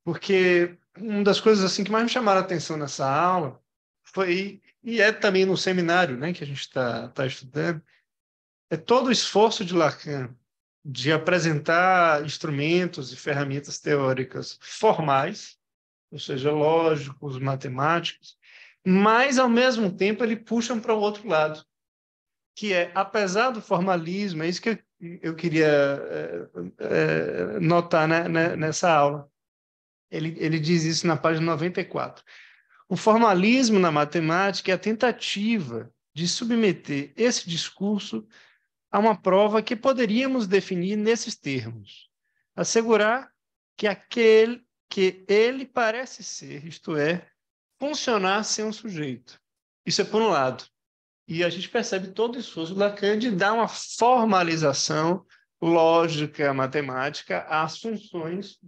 Porque uma das coisas assim que mais me chamaram a atenção nessa aula foi, e é também no seminário né, que a gente está tá estudando, é todo o esforço de Lacan de apresentar instrumentos e ferramentas teóricas formais, ou seja, lógicos, matemáticos, mas, ao mesmo tempo, ele puxa para o outro lado, que é, apesar do formalismo, é isso que eu, queria é, é, notar né, nessa aula. Ele, ele diz isso na página 94. O formalismo na matemática é a tentativa de submeter esse discurso a uma prova que poderíamos definir nesses termos: assegurar que aquele que ele parece ser, isto é, funcionar sem um sujeito. Isso é por um lado. E a gente percebe todo o esforço do Lacan de dar uma formalização lógica, matemática, às funções.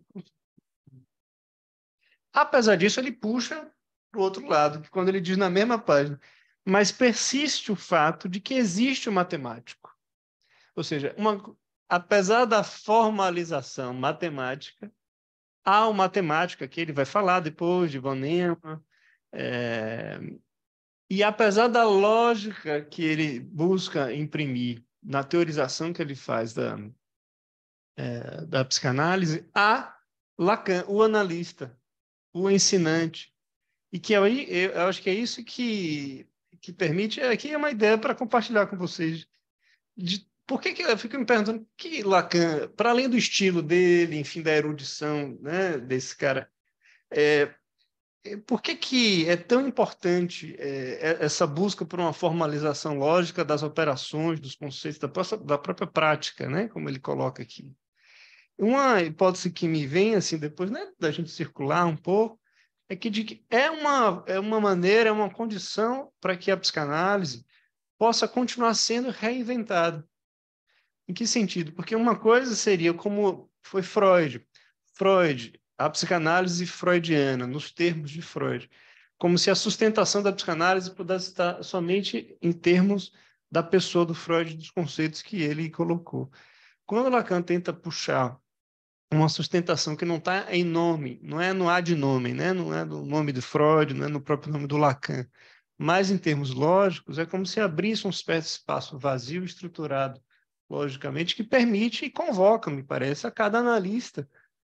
Apesar disso, ele puxa para o outro lado, que quando ele diz na mesma página, mas persiste o fato de que existe o matemático. Ou seja, uma, apesar da formalização matemática, há uma matemática que ele vai falar depois de Bonema, é, e apesar da lógica que ele busca imprimir na teorização que ele faz da, é, da psicanálise, há Lacan, o analista, o ensinante. E que eu, eu acho que é isso que, que permite, aqui é, é uma ideia para compartilhar com vocês, de por que, que eu fico me perguntando que Lacan, para além do estilo dele, enfim, da erudição né, desse cara, é, é por que, que é tão importante é, é, essa busca por uma formalização lógica das operações, dos conceitos, da, própria, da própria prática, né, como ele coloca aqui? Uma hipótese que me vem assim depois né, da gente circular um pouco é que, de que é, uma, é uma maneira, é uma condição para que a psicanálise possa continuar sendo reinventada em que sentido? Porque uma coisa seria como foi Freud. Freud, a psicanálise freudiana, nos termos de Freud, como se a sustentação da psicanálise pudesse estar somente em termos da pessoa do Freud, dos conceitos que ele colocou. Quando Lacan tenta puxar uma sustentação que não está em nome, não é no nome, né? não é no nome de Freud, não é no próprio nome do Lacan, mas em termos lógicos, é como se abrisse um espaço vazio estruturado logicamente, que permite e convoca, me parece, a cada analista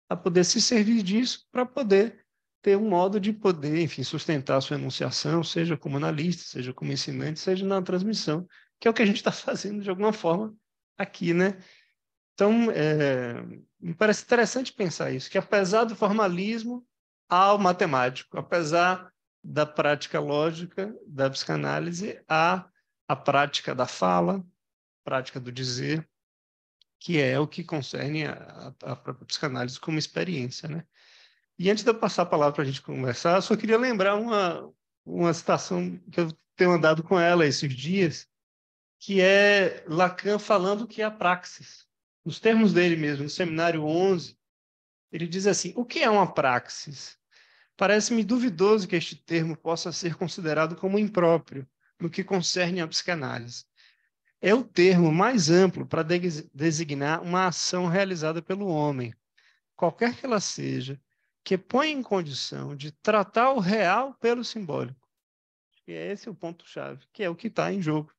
a poder se servir disso para poder ter um modo de poder, enfim, sustentar a sua enunciação, seja como analista, seja como ensinante, seja na transmissão, que é o que a gente está fazendo de alguma forma aqui, né? Então, é, me parece interessante pensar isso, que apesar do formalismo, há o matemático, apesar da prática lógica da psicanálise, há a prática da fala, prática do dizer, que é o que concerne a, a própria psicanálise como experiência, né? E antes de eu passar a palavra para a gente conversar, só queria lembrar uma, uma citação que eu tenho andado com ela esses dias, que é Lacan falando que é a praxis. Nos termos dele mesmo, no seminário 11, ele diz assim: o que é uma praxis? Parece-me duvidoso que este termo possa ser considerado como impróprio no que concerne à psicanálise é o termo mais amplo para designar uma ação realizada pelo homem, qualquer que ela seja, que põe em condição de tratar o real pelo simbólico. E é esse o ponto-chave, que é o que está em jogo.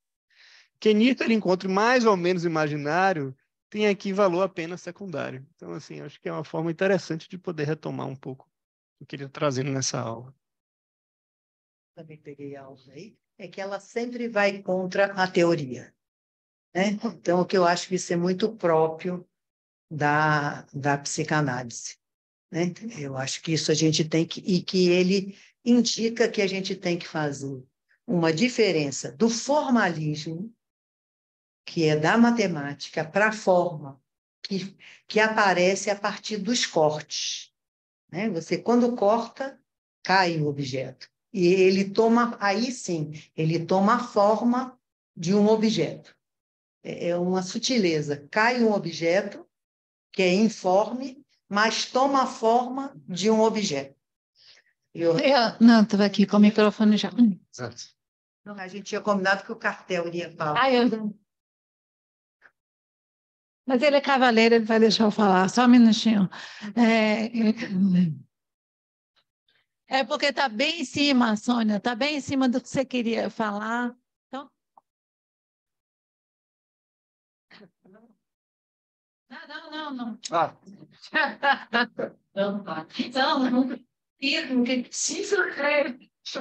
Que Nietzsche ele encontre mais ou menos imaginário tem aqui valor apenas secundário. Então, assim, acho que é uma forma interessante de poder retomar um pouco o que ele está trazendo nessa aula. Também peguei a aula aí. É que ela sempre vai contra a teoria. Né? Então, o que eu acho que isso é muito próprio da, da psicanálise. Né? Eu acho que isso a gente tem que. e que ele indica que a gente tem que fazer uma diferença do formalismo, que é da matemática, para a forma, que, que aparece a partir dos cortes. Né? Você, quando corta, cai o objeto. E ele toma, aí sim, ele toma a forma de um objeto. É, é uma sutileza. Cai um objeto, que é informe, mas toma a forma de um objeto. Eu... Eu, é, não, estava aqui com o microfone já. Exato. Não, a gente tinha combinado que o cartel iria falar. Ah, eu... Mas ele é cavaleiro, ele vai deixar eu falar. Só um minutinho. É, é porque está bem em cima, Sônia, está bem em cima do que você queria falar. Não, não, não. Ah. não, tá. Então, não fico, que preciso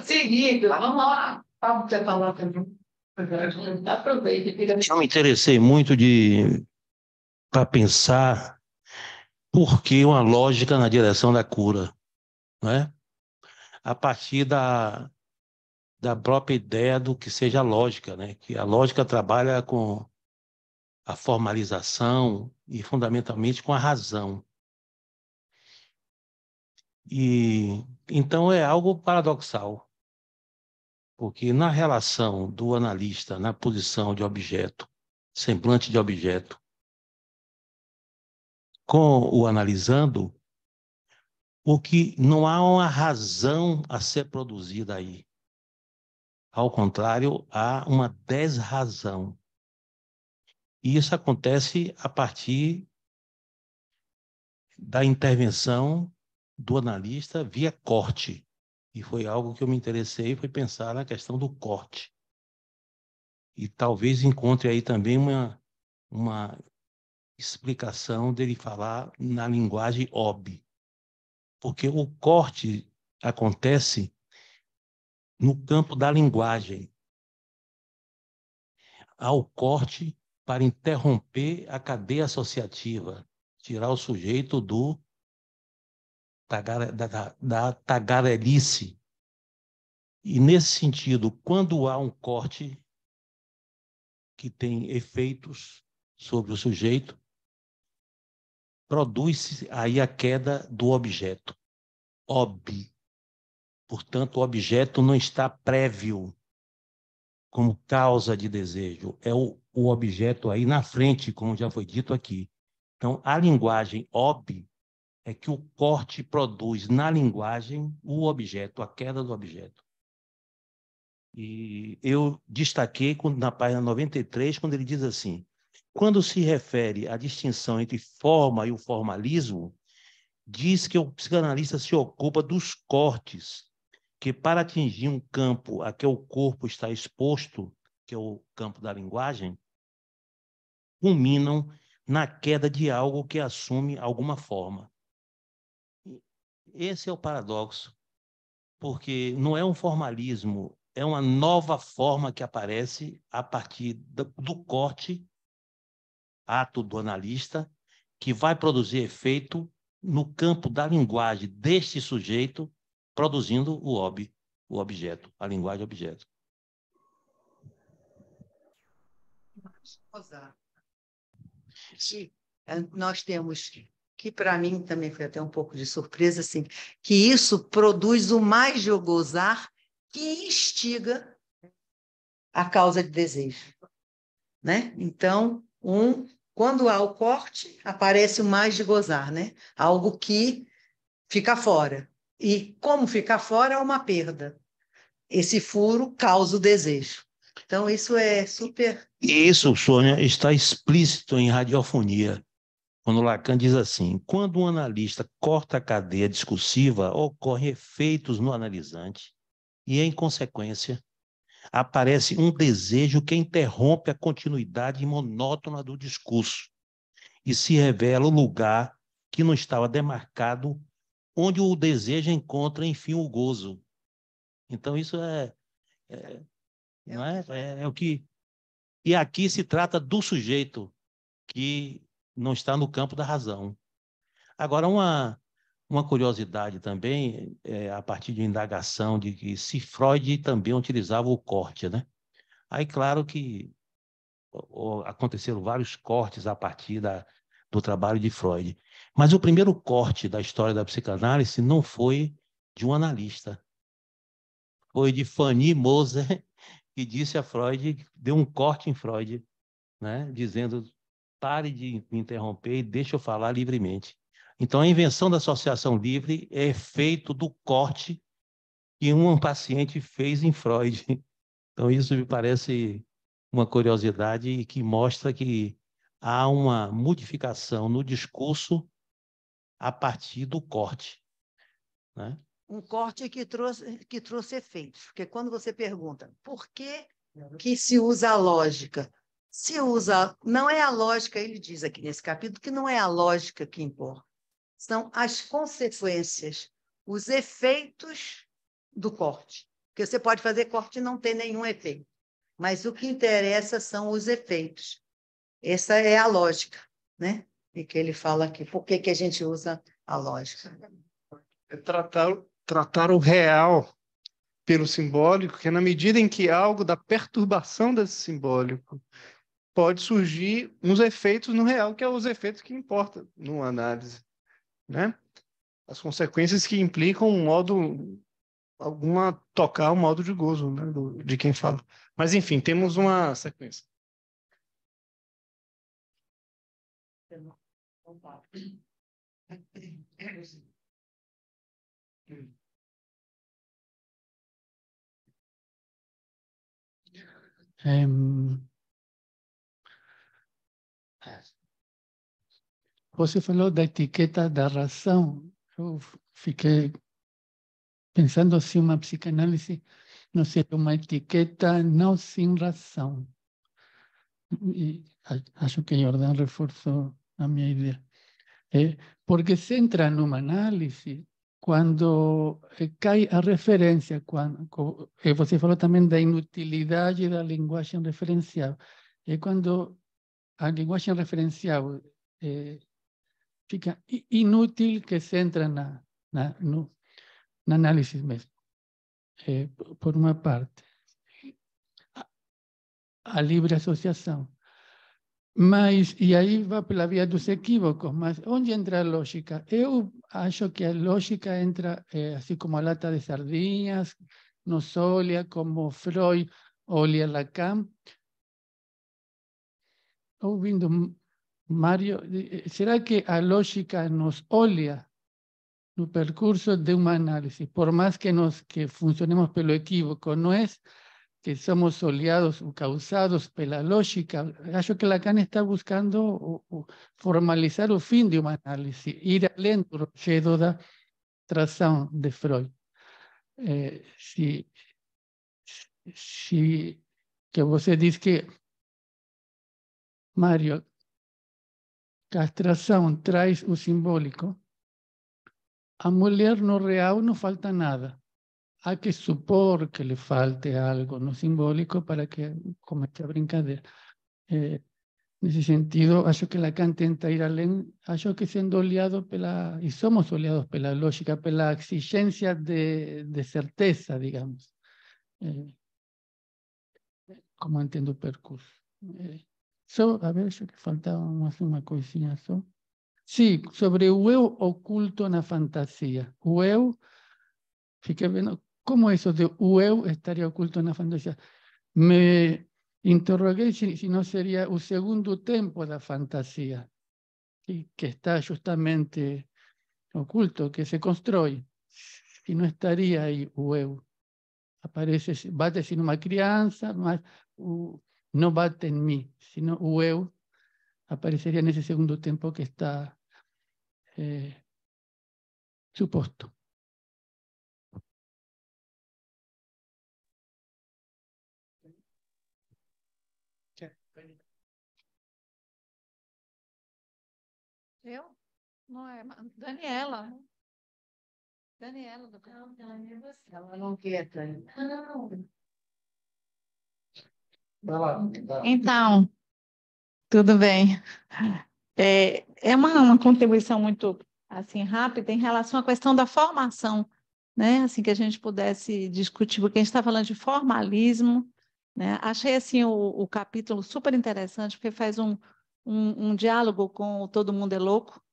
seguido. Vamos lá. Vamos você falar também. Aproveite. Eu me interessei muito de para pensar por que uma lógica na direção da cura, né? A partir da, da própria ideia do que seja lógica, né? Que a lógica trabalha com a formalização, e fundamentalmente com a razão. E então é algo paradoxal, porque na relação do analista na posição de objeto, semblante de objeto, com o analisando, que não há uma razão a ser produzida aí. Ao contrário, há uma desrazão. E isso acontece a partir da intervenção do analista via corte. E foi algo que eu me interessei, foi pensar na questão do corte. E talvez encontre aí também uma, uma explicação dele falar na linguagem OB. Porque o corte acontece no campo da linguagem. Há o corte para interromper a cadeia associativa, tirar o sujeito do tagare, da, da, da tagarelice. E, nesse sentido, quando há um corte que tem efeitos sobre o sujeito, produz-se aí a queda do objeto. Ob. Portanto, o objeto não está prévio como causa de desejo, é o, o objeto aí na frente, como já foi dito aqui. Então, a linguagem ob é que o corte produz na linguagem o objeto, a queda do objeto. E eu destaquei na página 93, quando ele diz assim: quando se refere à distinção entre forma e o formalismo, diz que o psicanalista se ocupa dos cortes que para atingir um campo a que o corpo está exposto, que é o campo da linguagem, culminam na queda de algo que assume alguma forma. Esse é o paradoxo, porque não é um formalismo, é uma nova forma que aparece a partir do corte, ato do analista, que vai produzir efeito no campo da linguagem deste sujeito produzindo o ob, o objeto, a linguagem objeto. Sim. Eh, nós temos que para mim também foi até um pouco de surpresa assim, que isso produz o mais de gozar que instiga a causa de desejo, né? Então, um quando há o corte, aparece o mais de gozar, né? Algo que fica fora. E como ficar fora é uma perda. Esse furo causa o desejo. Então, isso é super. Isso, Sônia, está explícito em radiofonia. Quando Lacan diz assim: quando um analista corta a cadeia discursiva, ocorrem efeitos no analisante e, em consequência, aparece um desejo que interrompe a continuidade monótona do discurso e se revela o lugar que não estava demarcado onde o desejo encontra, enfim, o gozo. Então, isso é, é, não é, é, é o que. E aqui se trata do sujeito que não está no campo da razão. Agora, uma, uma curiosidade também, é, a partir de indagação, de que se Freud também utilizava o corte, né? Aí, claro que aconteceram vários cortes a partir da, do trabalho de Freud. Mas o primeiro corte da história da psicanálise não foi de um analista. Foi de Fanny Moser, que disse a Freud, deu um corte em Freud, né? dizendo: pare de me interromper e deixe eu falar livremente. Então, a invenção da associação livre é efeito do corte que um paciente fez em Freud. Então, isso me parece uma curiosidade que mostra que há uma modificação no discurso a partir do corte. Né? Um corte que trouxe, que trouxe efeitos, porque quando você pergunta por que, que se usa a lógica, se usa, não é a lógica, ele diz aqui nesse capítulo, que não é a lógica que importa, são as consequências, os efeitos do corte. Porque você pode fazer corte e não ter nenhum efeito, mas o que interessa são os efeitos. Essa é a lógica, né? e que ele fala aqui. Por que, que a gente usa a lógica? É tratar, tratar o real pelo simbólico, que é na medida em que algo da perturbação desse simbólico pode surgir uns efeitos no real, que é os efeitos que importam numa análise, né? As consequências que implicam um modo, alguma tocar o um modo de gozo né? Do, de quem fala. Mas enfim, temos uma sequência. você falou da etiqueta da razão. Eu fiquei pensando se assim, uma psicanálise não seria uma etiqueta não sem razão. E acho que Jordan reforçou a minha ideia. É eh, porque se entra numa análise quando eh, cai a referência, quando, eh, você falou também da inutilidade da linguagem referencial, é quando a linguagem referencial é, fica inútil que se entra na, na, no, na análise mesmo, é, por uma parte. A, a livre associação. ahí va por la vía de los equívocos, más dónde entra la lógica? Yo acho que la lógica entra, eh, así como a lata de sardinas, nos olía como Freud olha Lacan. viendo Mario, eh, será que a lógica nos en no percurso de un análisis? por más que, nos, que funcionemos pelo equívoco? no es que somos soleados o causados pela lógica, acho que Lacan está buscando formalizar o fin de una análisis, ir al do de la de Freud. Eh, si que você diz que, Mario castração traz o simbólico, a mulher no real no falta nada hay que supor que le falte algo no simbólico para que cometa brincadera. Eh, en ese sentido, hay que Lacan intenta ir além, hay que siendo oleados, pela, y somos oleados pela lógica, pela exigencia de, de certeza, digamos, eh, como entiendo el percurso. Eh, a ver, acho que faltaba más una coisinha Sí, sobre huevo eu oculto en la fantasía. eu, fíjate ¿Cómo eso de UEU estaría oculto en la fantasía? Me interrogué si no sería un segundo tiempo la fantasía y que está justamente oculto, que se construye. y no estaría ahí Ueu Aparece, bate sin una crianza, no no bate en mí, sino Ueu aparecería en ese segundo tiempo que está eh, supuesto. Não é, Daniela. Daniela do Não, Daniela. Tá, você. Ela não quer, Dani. Tá? Não. Então, tudo bem. É, é uma, uma contribuição muito assim rápida em relação à questão da formação, né? Assim que a gente pudesse discutir, porque a gente está falando de formalismo, né? Achei assim o, o capítulo super interessante porque faz um, um, um diálogo com Todo Mundo é Louco,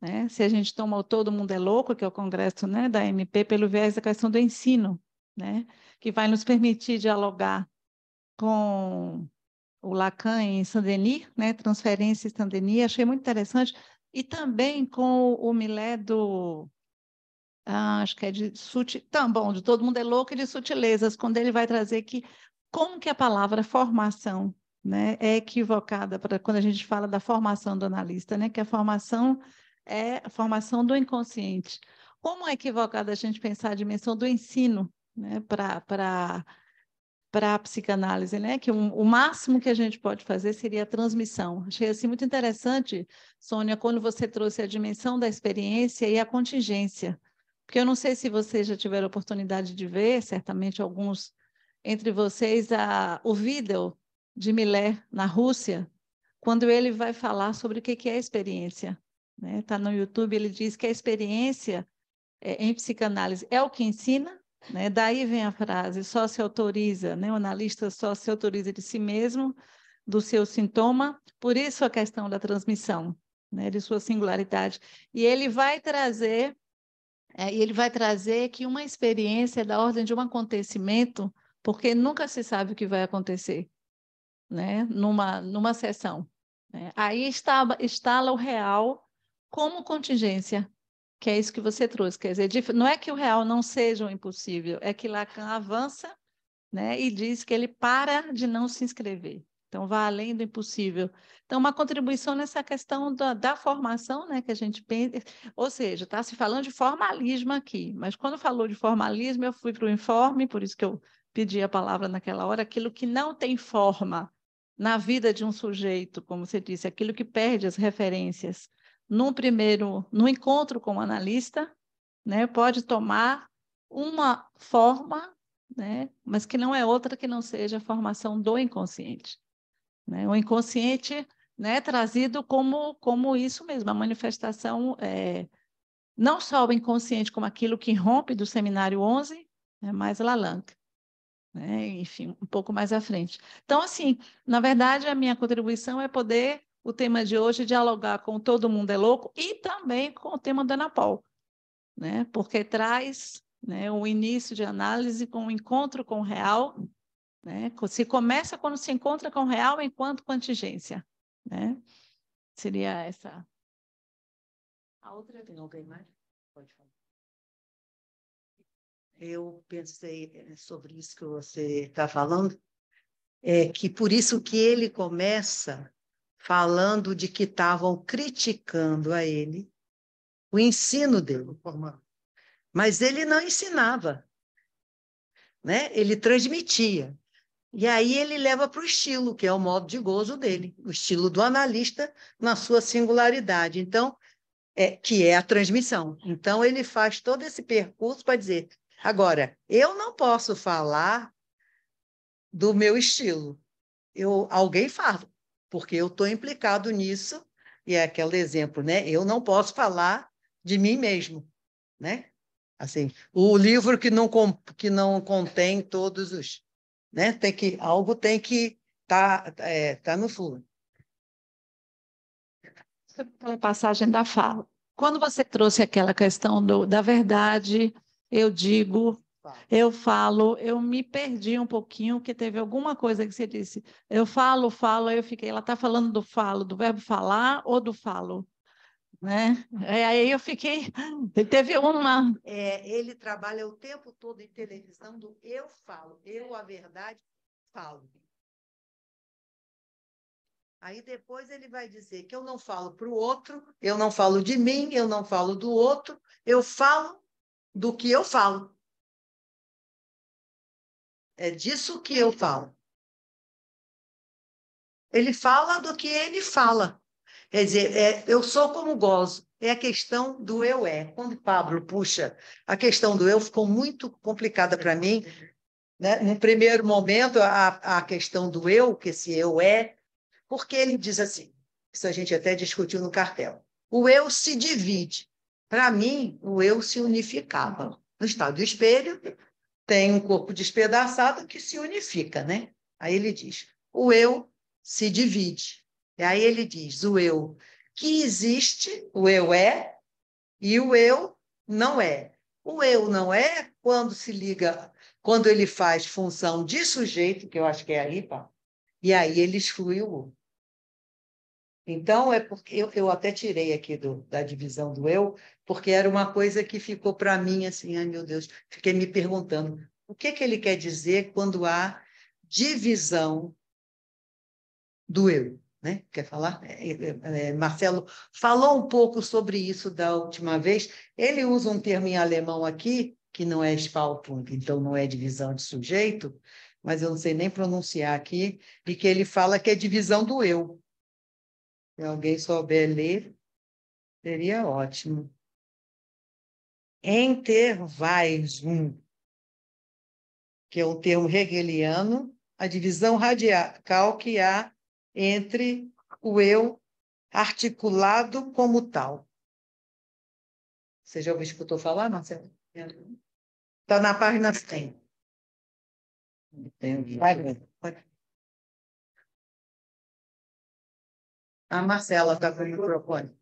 né? Se a gente toma o Todo Mundo é Louco, que é o congresso né, da MP, pelo viés da questão do ensino, né? que vai nos permitir dialogar com o Lacan em Saint-Denis, né? Transferência em Saint-Denis, achei muito interessante, e também com o Milé do... Ah, acho que é de suti... Tá bom, de Todo Mundo é Louco e de Sutilezas, quando ele vai trazer que como que a palavra formação né, é equivocada para quando a gente fala da formação do analista, né, que a formação é a formação do inconsciente. Como é equivocado a gente pensar a dimensão do ensino né, para para a psicanálise, né? Que um, o máximo que a gente pode fazer seria a transmissão. Achei assim muito interessante, Sônia, quando você trouxe a dimensão da experiência e a contingência, porque eu não sei se vocês já tiveram oportunidade de ver, certamente alguns entre vocês, a, o vídeo de Millet na Rússia, quando ele vai falar sobre o que, que é experiência. Está né? Tá no YouTube, ele diz que a experiência é, em psicanálise é o que ensina, né? daí vem a frase, só se autoriza, né? o analista só se autoriza de si mesmo, do seu sintoma, por isso a questão da transmissão, né? de sua singularidade. E ele vai trazer, é, ele vai trazer que uma experiência é da ordem de um acontecimento, porque nunca se sabe o que vai acontecer né? numa, numa sessão. Né? Aí está, instala o real como contingência, que é isso que você trouxe. Quer dizer, não é que o real não seja o um impossível, é que Lacan avança né, e diz que ele para de não se inscrever. Então, vai além do impossível. Então, uma contribuição nessa questão da, da formação, né, que a gente pensa. Ou seja, está se falando de formalismo aqui, mas quando falou de formalismo, eu fui para o informe, por isso que eu pedi a palavra naquela hora, aquilo que não tem forma na vida de um sujeito, como você disse, aquilo que perde as referências num primeiro, no encontro com o analista, né, pode tomar uma forma, né, mas que não é outra que não seja a formação do inconsciente. Né? O inconsciente né, é trazido como, como isso mesmo, a manifestação, é, não só o inconsciente, como aquilo que rompe do seminário 11, né, mais Lalanc. Né? Enfim, um pouco mais à frente. Então, assim, na verdade, a minha contribuição é poder o tema de hoje, é dialogar com Todo Mundo é Louco e também com o tema da Anapol, né? porque traz né, o início de análise com o encontro com o real. Né? Se começa quando se encontra com o real enquanto contingência. Né? Seria essa. A outra tem alguém mais? Pode falar. Eu pensei é, sobre isso que você está falando, é que por isso que ele começa falando de que estavam criticando a ele o ensino dele. Mas ele não ensinava, né? ele transmitia. E aí ele leva para o estilo, que é o modo de gozo dele, o estilo do analista na sua singularidade. Então, é, que é a transmissão. Então, ele faz todo esse percurso para dizer: agora, eu não posso falar do meu estilo. Eu, alguém fala, porque eu estou implicado nisso, e é aquele exemplo, né? Eu não posso falar de mim mesmo, né? Assim, o livro que não, que não contém todos os, né? Tem que algo tem que tá é, tá no fluxo. Uma passagem da fala. Quando você trouxe aquela questão do, da verdade, eu digo Tá. Eu falo, eu me perdi um pouquinho, porque teve alguma coisa que você disse. Eu falo, falo, aí eu fiquei, ela está falando do falo, do verbo falar ou do falo? Né? Uhum. É, aí eu fiquei, teve uma. É, ele trabalha o tempo todo em televisão do eu falo, eu a verdade falo. Aí depois ele vai dizer que eu não falo para o outro, eu não falo de mim, eu não falo do outro, eu falo do que eu falo. É disso que eu falo. Ele fala do que ele fala. Quer dizer, é, eu sou como gozo. É a questão do eu é. Quando Pablo puxa, a questão do eu ficou muito complicada para mim. Né? No primeiro momento, a, a questão do eu, que esse eu é, porque ele diz assim, isso a gente até discutiu no cartel, o eu se divide. Para mim, o eu se unificava. No estado do espelho, tem um corpo despedaçado que se unifica, né? Aí ele diz: o eu se divide. E aí ele diz: o eu que existe, o eu é, e o eu não é. O eu não é quando se liga, quando ele faz função de sujeito, que eu acho que é aí, pá, e aí ele exclui o Então, é porque eu, eu até tirei aqui do, da divisão do eu, porque era uma coisa que ficou para mim assim, ai meu Deus, fiquei me perguntando o que, que ele quer dizer quando há divisão do eu, né? Quer falar? É é, é, é, Marcelo falou um pouco sobre isso da última vez. Ele usa um termo em alemão aqui que não é Spaltung, então não é divisão de sujeito, mas eu não sei nem pronunciar aqui, e que ele fala que é divisão do eu. Se alguém souber ler, seria ótimo um que é um termo hegeliano, a divisão radical que há entre o eu articulado como tal. Você já ouviu, escutou falar, Marcelo? Está na página 100. Entendi. Vai, vai. A Marcela está com o microfone.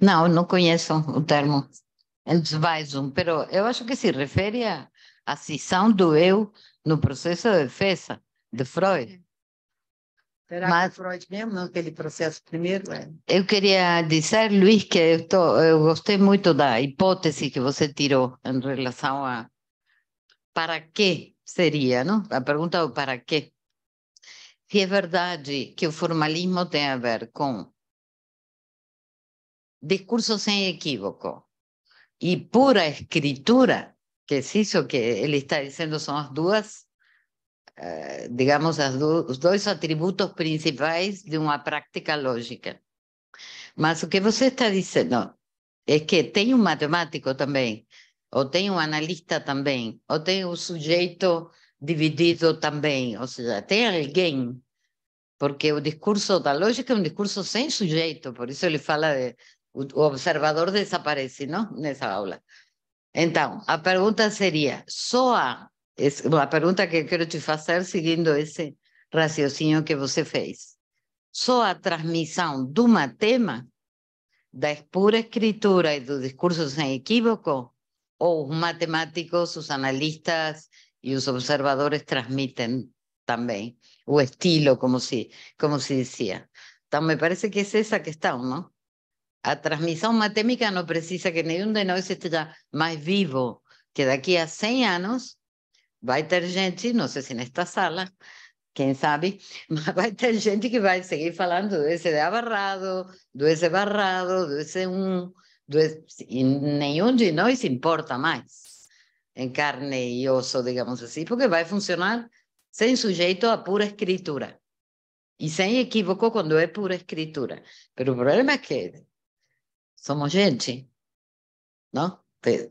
Não, não conheço o termo Zweisung, mas eu acho que se refere à, à cisão do eu no processo de defesa de Freud. Será Mas, que Freud mesmo, aquele processo primeiro? É? Eu queria dizer, Luiz, que eu, tô, eu gostei muito da hipótese que você tirou em relação a para que seria, não? a pergunta do é para que. Se é verdade que o formalismo tem a ver com discurso sem equívoco y pura escritura, que es eso que él está diciendo, son las dos, eh, digamos, los dos atributos principales de una práctica lógica. Mas o que você está diciendo es que tem un matemático también, o tem un analista también, o tem un sujeto dividido también, o sea, tem alguien porque o discurso da lógica é um discurso sem sujeito, por isso ele fala de o observador desaparece, ¿no? en esa aula. Entonces, la pregunta sería, ¿Soa es la pregunta que quiero quero te fazer, seguindo esse que você fez. Só a transmissão de un tema, da pura escritura y do discurso sin equívoco, o os matemáticos, sus analistas y os observadores transmiten también o estilo, como se, como se decía. Então, me parece que es esa a questão, ¿no? La transmisión matemática no precisa que ninguno de esté ya más vivo, que aquí a 100 va a ter gente, no sé si en esta sala, quién sabe, va a ter gente que va a seguir de ese de abarrado, de ese barrado, de ese un, y ninguno de nosotros importa más en carne y oso, digamos así, porque va a funcionar sin sujeito a pura escritura. y sin equívoco cuando es pura escritura. Pero el problema es que Somos gente, não?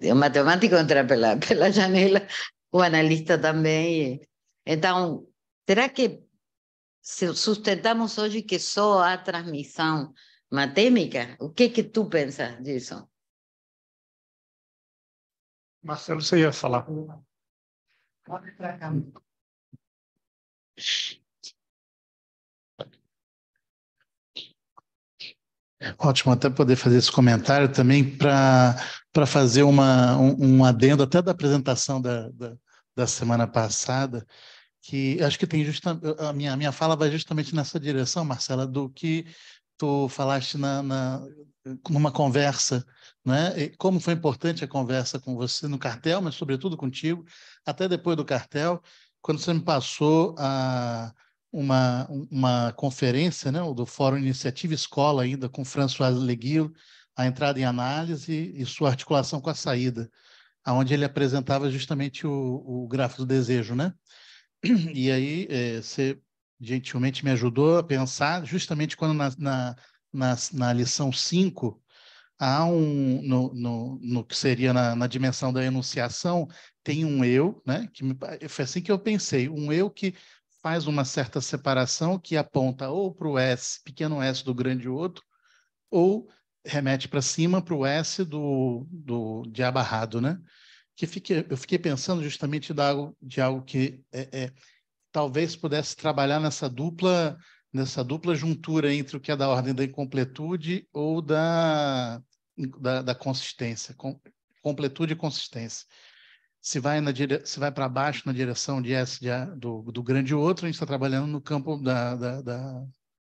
O matemático entra pela, pela janela, o analista também. Então, será que sustentamos hoje que só há transmissão matemática? O que que tu pensas disso? Marcelo, você ia falar. Pode para cá. Ótimo, até poder fazer esse comentário também para fazer uma, um, um, adendo até da apresentação da, da, da, semana passada, que acho que tem justamente. A minha, a minha fala vai justamente nessa direção, Marcela, do que tu falaste na, na, numa conversa, né? E como foi importante a conversa com você no cartel, mas sobretudo contigo, até depois do cartel, quando você me passou a uma, uma conferência né, do Fórum Iniciativa Escola ainda com François Leguil, a entrada em análise e sua articulação com a saída, aonde ele apresentava justamente o, o gráfico do desejo, né? E aí é, você gentilmente me ajudou a pensar justamente quando na, na, na, na lição 5 há um no, no, no que seria na, na dimensão da enunciação tem um eu, né? Que me, foi assim que eu pensei, um eu que faz uma certa separação que aponta ou para o S, pequeno S do grande outro, ou remete para cima para o S do, do de abarrado, né? Que fiquei, eu fiquei pensando justamente de algo, de algo que é, é, talvez pudesse trabalhar nessa dupla nessa dupla juntura entre o que é da ordem da incompletude ou da, da, da consistência, com, completude e consistência se vai, dire... vai para baixo na direção de S de A, do, do grande outro, a gente está trabalhando no campo da, da, da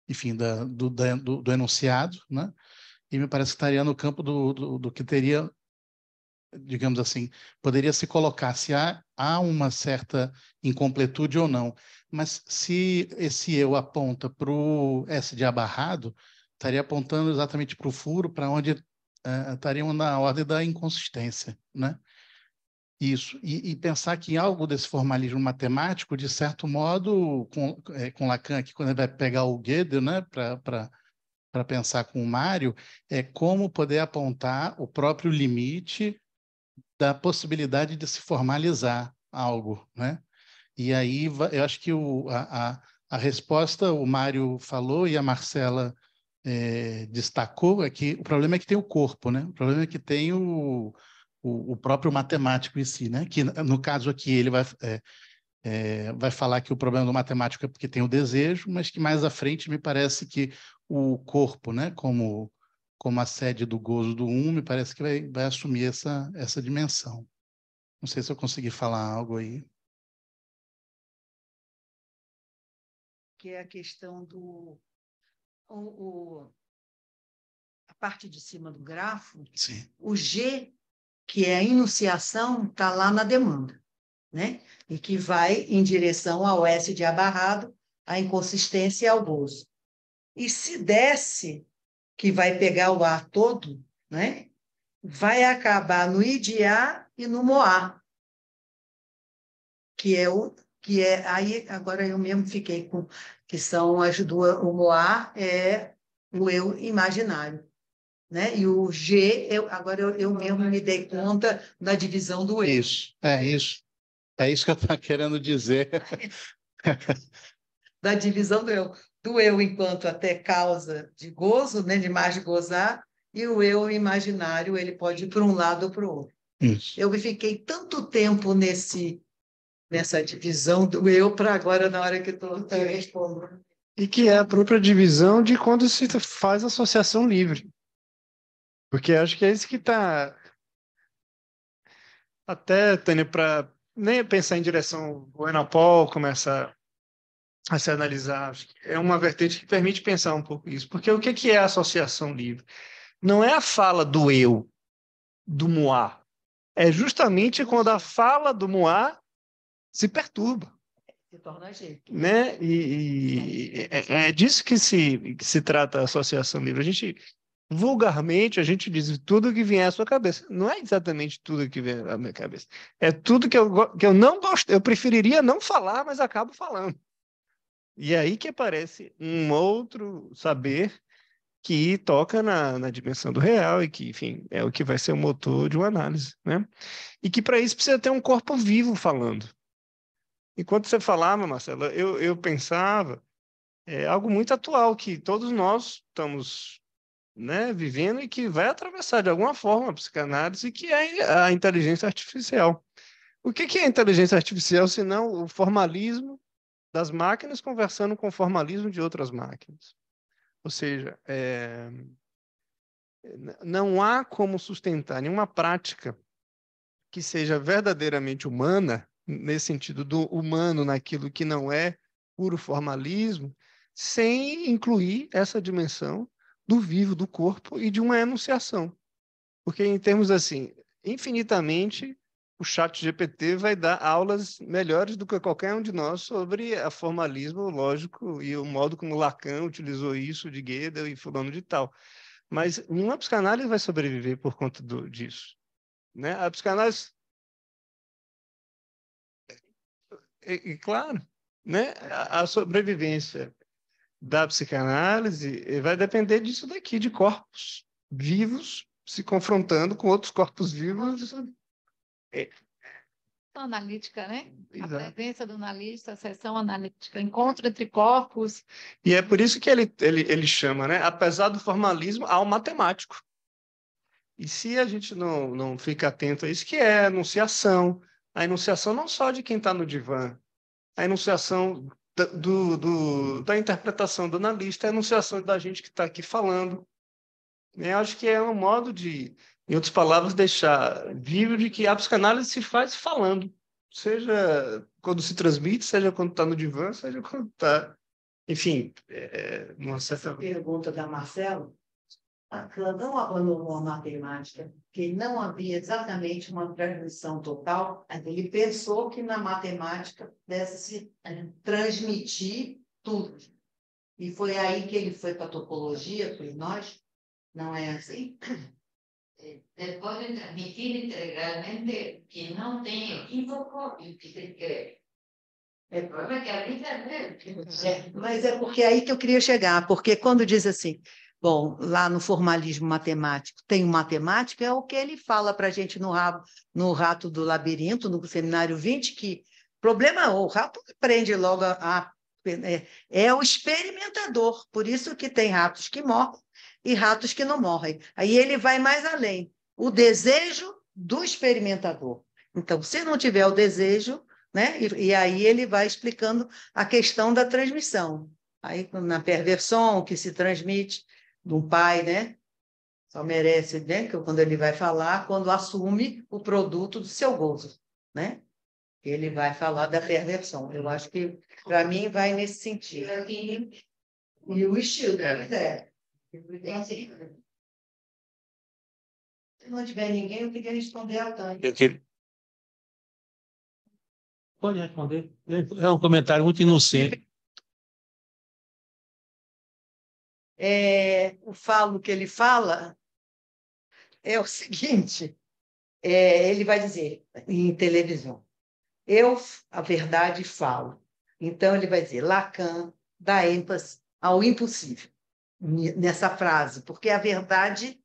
enfim, da, do, da, do, do, enunciado, né? E me parece que estaria no campo do, do, do, que teria, digamos assim, poderia se colocar se há, há uma certa incompletude ou não. Mas se esse eu aponta para o S de abarrado, estaria apontando exatamente para o furo, para onde uh, estariam na ordem da inconsistência, né? Isso, e, e, pensar que algo desse formalismo matemático, de certo modo, com, é, com Lacan aqui, quando ele vai pegar o Gödel né, para pensar com o Mário, é como poder apontar o próprio limite da possibilidade de se formalizar algo. Né? E aí eu acho que o, a, a, resposta, o Mário falou e a Marcela é, destacou, é que o problema é que tem o corpo, né? o problema é que tem o o, o, próprio matemático em si, né? Que no caso aqui ele vai é, é, vai falar que o problema do matemático é porque tem o desejo, mas que mais à frente me parece que o corpo, né? Como como a sede do gozo do um, me parece que vai, vai assumir essa essa dimensão. Não sei se eu consegui falar algo aí. Que é a questão do o, o a parte de cima do grafo, Sim. o G que é a enunciação, está lá na demanda, né? E que vai em direção ao S de abarrado, à inconsistência e ao gozo. E se desce, que vai pegar o ar todo, né? Vai acabar no idiá e no moá, que é o que é aí agora eu mesmo fiquei com que são as duas o moá é o eu imaginário né? E o G, eu, agora eu, eu mesmo me dei conta da divisão do E. Isso, é isso. É isso que eu estou querendo dizer. da divisão do eu. Do eu enquanto até causa de gozo, né? de mais gozar, e o eu imaginário, ele pode ir para um lado ou para o outro. Isso. Eu fiquei tanto tempo nesse nessa divisão do eu para agora na hora que estou respondendo. É. E que é a própria divisão de quando se faz associação livre. Porque acho que é isso que está até, Tânia, para nem pensar em direção ao Enapol, começa a se analisar. É uma vertente que permite pensar um pouco isso. Porque o que é a associação livre? Não é a fala do eu, do Moá. É justamente quando a fala do Moá se perturba. Se torna jeito. Né? E, e é, é disso que se, que se trata a associação livre. A gente vulgarmente a gente diz tudo que vier à sua cabeça. Não é exatamente tudo que vem à minha cabeça. É tudo que eu, que eu não gosto. Eu preferiria não falar, mas acabo falando. E é aí que aparece um outro saber que toca na, na dimensão do real e que, enfim, é o que vai ser o motor de uma análise, né? E que para isso precisa ter um corpo vivo falando. Enquanto você falava, Marcela, eu, eu pensava é, algo muito atual que todos nós estamos né, vivendo e que vai atravessar de alguma forma a psicanálise, que é a inteligência artificial. O que, que é inteligência artificial se não o formalismo das máquinas conversando com o formalismo de outras máquinas? Ou seja, é... não há como sustentar nenhuma prática que seja verdadeiramente humana, nesse sentido do humano naquilo que não é puro formalismo, sem incluir essa dimensão do vivo, do corpo e de uma enunciação. Porque em termos assim, infinitamente o chat GPT vai dar aulas melhores do que qualquer um de nós sobre a formalismo lógico e o modo como Lacan utilizou isso de Gödel e fulano de tal. Mas nenhuma psicanálise vai sobreviver por conta do, disso. Né? A psicanálise... E, é, e é, é claro, né? a, a sobrevivência da psicanálise vai depender disso daqui, de corpos vivos se confrontando com outros corpos vivos. É. Analítica, né? Exato. A presença do analista, a sessão analítica, encontro entre corpos. E é por isso que ele, ele, ele chama, né? Apesar do formalismo, ao matemático. E se a gente não, não fica atento a isso, que é a enunciação, a enunciação não só de quem está no divã, a enunciação do, do, da interpretação do analista, a enunciação da gente que está aqui falando. Eu né? acho que é um modo de, em outras palavras, deixar vivo de que a psicanálise se faz falando, seja quando se transmite, seja quando está no divã, seja quando está. Enfim, é, é uma certa. Pergunta da Marcelo: Lacan não abandonou a matemática, porque não havia exatamente uma transmissão total. Ele pensou que na matemática desse é, transmitir tudo. E foi aí que ele foi para a topologia, por nós. Não é assim? depois eh, de transmitir integralmente que não tem equívoco e que se crê. É que a vida é. Mas é porque é aí que eu queria chegar, porque quando diz assim, Bom, lá no formalismo matemático tem o matemático é o que ele fala para a gente no, rabo, no rato do labirinto, no seminário 20, que problema o rato aprende logo a é, é, o experimentador, por isso que tem ratos que morrem e ratos que não morrem. Aí ele vai mais além, o desejo do experimentador. Então, se não tiver o desejo, né? E, e aí ele vai explicando a questão da transmissão. Aí na perversão que se transmite de um pai, né? Só merece, né? Quando ele vai falar, quando assume o produto do seu gozo, né? Ele vai falar da perversão. Eu acho que, para mim, vai nesse sentido. E o estilo, né? é. assim. Se não tiver ninguém, eu queria responder ao Tânia. Queria... Pode responder. É um comentário muito inocente. é, o falo que ele fala é o seguinte: é, ele vai dizer em televisão, eu a verdade falo. Então ele vai dizer, Lacan dá ênfase ao impossível nessa frase, porque a verdade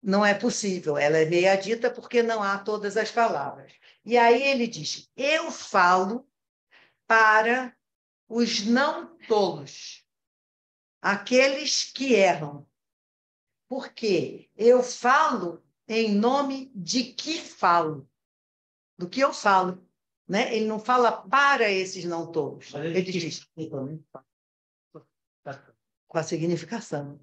não é possível, ela é meia dita porque não há todas as palavras. E aí ele diz: eu falo para os não tolos aqueles que erram. Porque eu falo em nome de que falo, do que eu falo. Né? Ele não fala para esses não todos. Ele diz. Tá. Com a significação.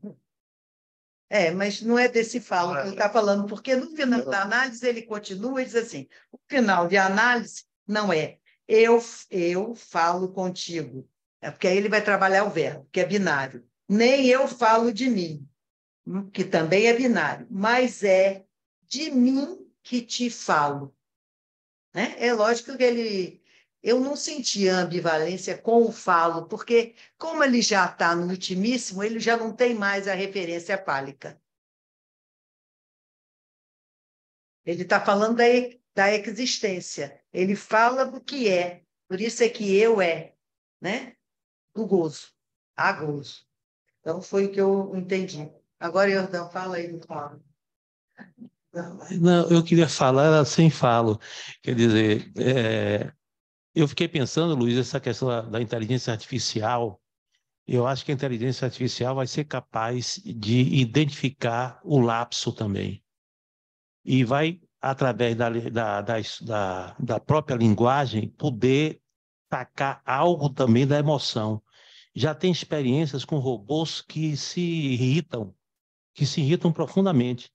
É, mas não é desse falo que ele está falando, porque no final da análise ele continua e diz assim: o final de análise não é eu, eu falo contigo, é porque aí ele vai trabalhar o verbo, que é binário. Nem eu falo de mim, que também é binário, mas é de mim que te falo. Né? É lógico que ele. Eu não senti ambivalência com o falo, porque, como ele já está no ultimíssimo, ele já não tem mais a referência pálica. Ele está falando da, da existência. Ele fala do que é. Por isso é que eu é. Né? do gozo, a gozo. Então, foi o que eu entendi. Agora, Jordão, fala aí do Paulo. Não, eu queria falar sem falo. Quer dizer, é, eu fiquei pensando, Luiz, essa questão da, da inteligência artificial. Eu acho que a inteligência artificial vai ser capaz de identificar o lapso também. E vai, através da, da, da, da própria linguagem, poder sacar algo também da emoção já tem experiências com robôs que se irritam, que se irritam profundamente.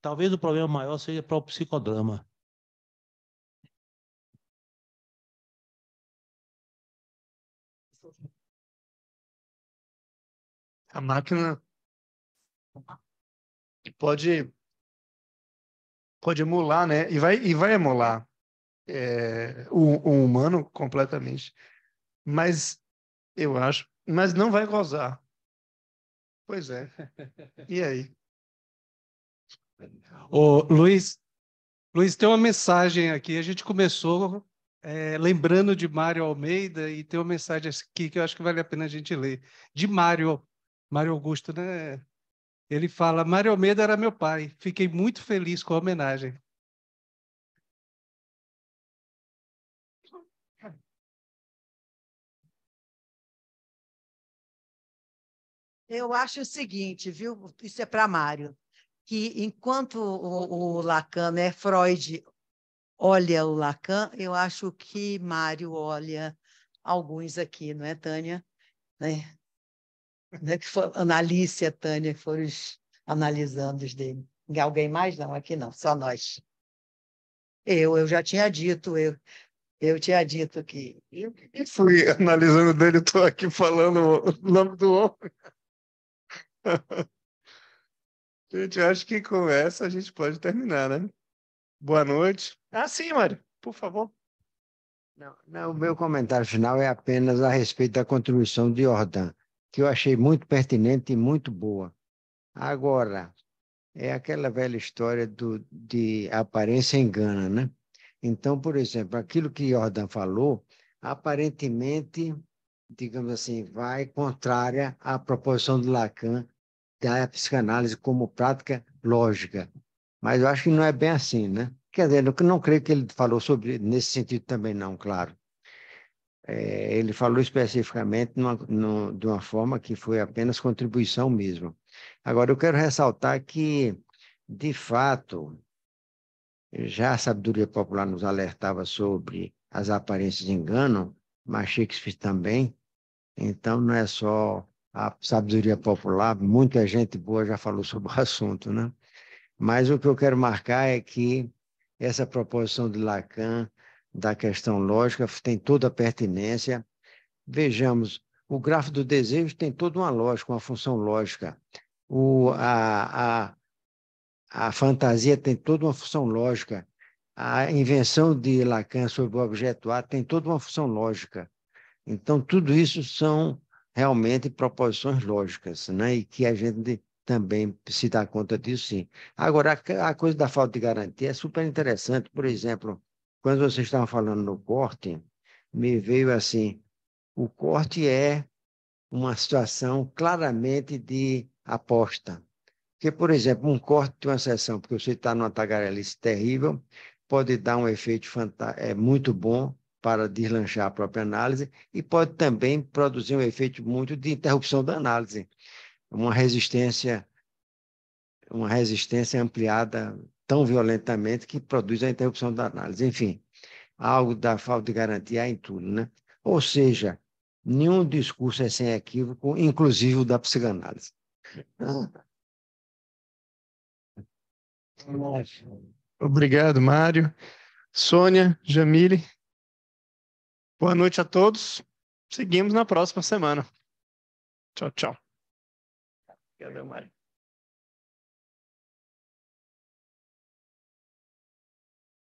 Talvez o problema maior seja para o psicodrama. A máquina pode pode emular, né? E vai e vai emular é, o, o humano completamente. Mas eu acho, mas não vai gozar. Pois é. E aí? Ô, Luiz, Luiz, tem uma mensagem aqui. A gente começou é, lembrando de Mário Almeida e tem uma mensagem aqui que eu acho que vale a pena a gente ler. De Mário, Mário Augusto, né? Ele fala: Mário Almeida era meu pai. Fiquei muito feliz com a homenagem. Eu acho o seguinte, viu? Isso é para Mário, que enquanto o, o Lacan, né, Freud olha o Lacan, eu acho que Mário olha alguns aqui, não é, Tânia? Né? né? Que foi Analícia, Tânia foram os analisando os dele. Alguém mais? Não, aqui não, só nós. Eu, eu já tinha dito, eu, eu tinha dito que. Eu fui analisando dele, estou aqui falando o nome do homem. gente, eu acho que com essa a gente pode terminar, né? Boa noite. Ah, sim, Mário, por favor. Não, não, o meu comentário final é apenas a respeito da contribuição de Jordan, que eu achei muito pertinente e muito boa. Agora, é aquela velha história do, de aparência engana, né? Então, por exemplo, aquilo que Jordan falou, aparentemente, digamos assim, vai contrária à proposição de Lacan da psicanálise como prática lógica. Mas eu acho que não é bem assim, né? Quer dizer, eu não creio que ele falou sobre nesse sentido também não, claro. É, ele falou especificamente numa, numa, de uma forma que foi apenas contribuição mesmo. Agora, eu quero ressaltar que, de fato, já a sabedoria popular nos alertava sobre as aparências de engano, mas Shakespeare também. Então, não é só a sabedoria popular, muita gente boa já falou sobre o assunto, né? Mas o que eu quero marcar é que essa proposição de Lacan da questão lógica tem toda a pertinência. Vejamos, o grafo do desejo tem toda uma lógica, uma função lógica. O, a, a, a fantasia tem toda uma função lógica. A invenção de Lacan sobre o objeto A tem toda uma função lógica. Então, tudo isso são realmente proposições lógicas, né? E que a gente também se dá conta disso, sim. Agora, a coisa da falta de garantia é super interessante. Por exemplo, quando vocês estavam falando no corte, me veio assim: o corte é uma situação claramente de aposta. Porque, por exemplo, um corte de uma sessão, porque você está numa tagarelice terrível, pode dar um efeito é muito bom, para deslanchar a própria análise e pode também produzir um efeito muito de interrupção da análise, uma resistência uma resistência ampliada tão violentamente que produz a interrupção da análise. Enfim, algo da falta de garantia em tudo, né? Ou seja, nenhum discurso é sem equívoco, inclusive o da psicanálise. Obrigado, Mário. Sônia, Jamile, Boa noite a todos. Seguimos na próxima semana. Tchau, tchau. Obrigado, Mário?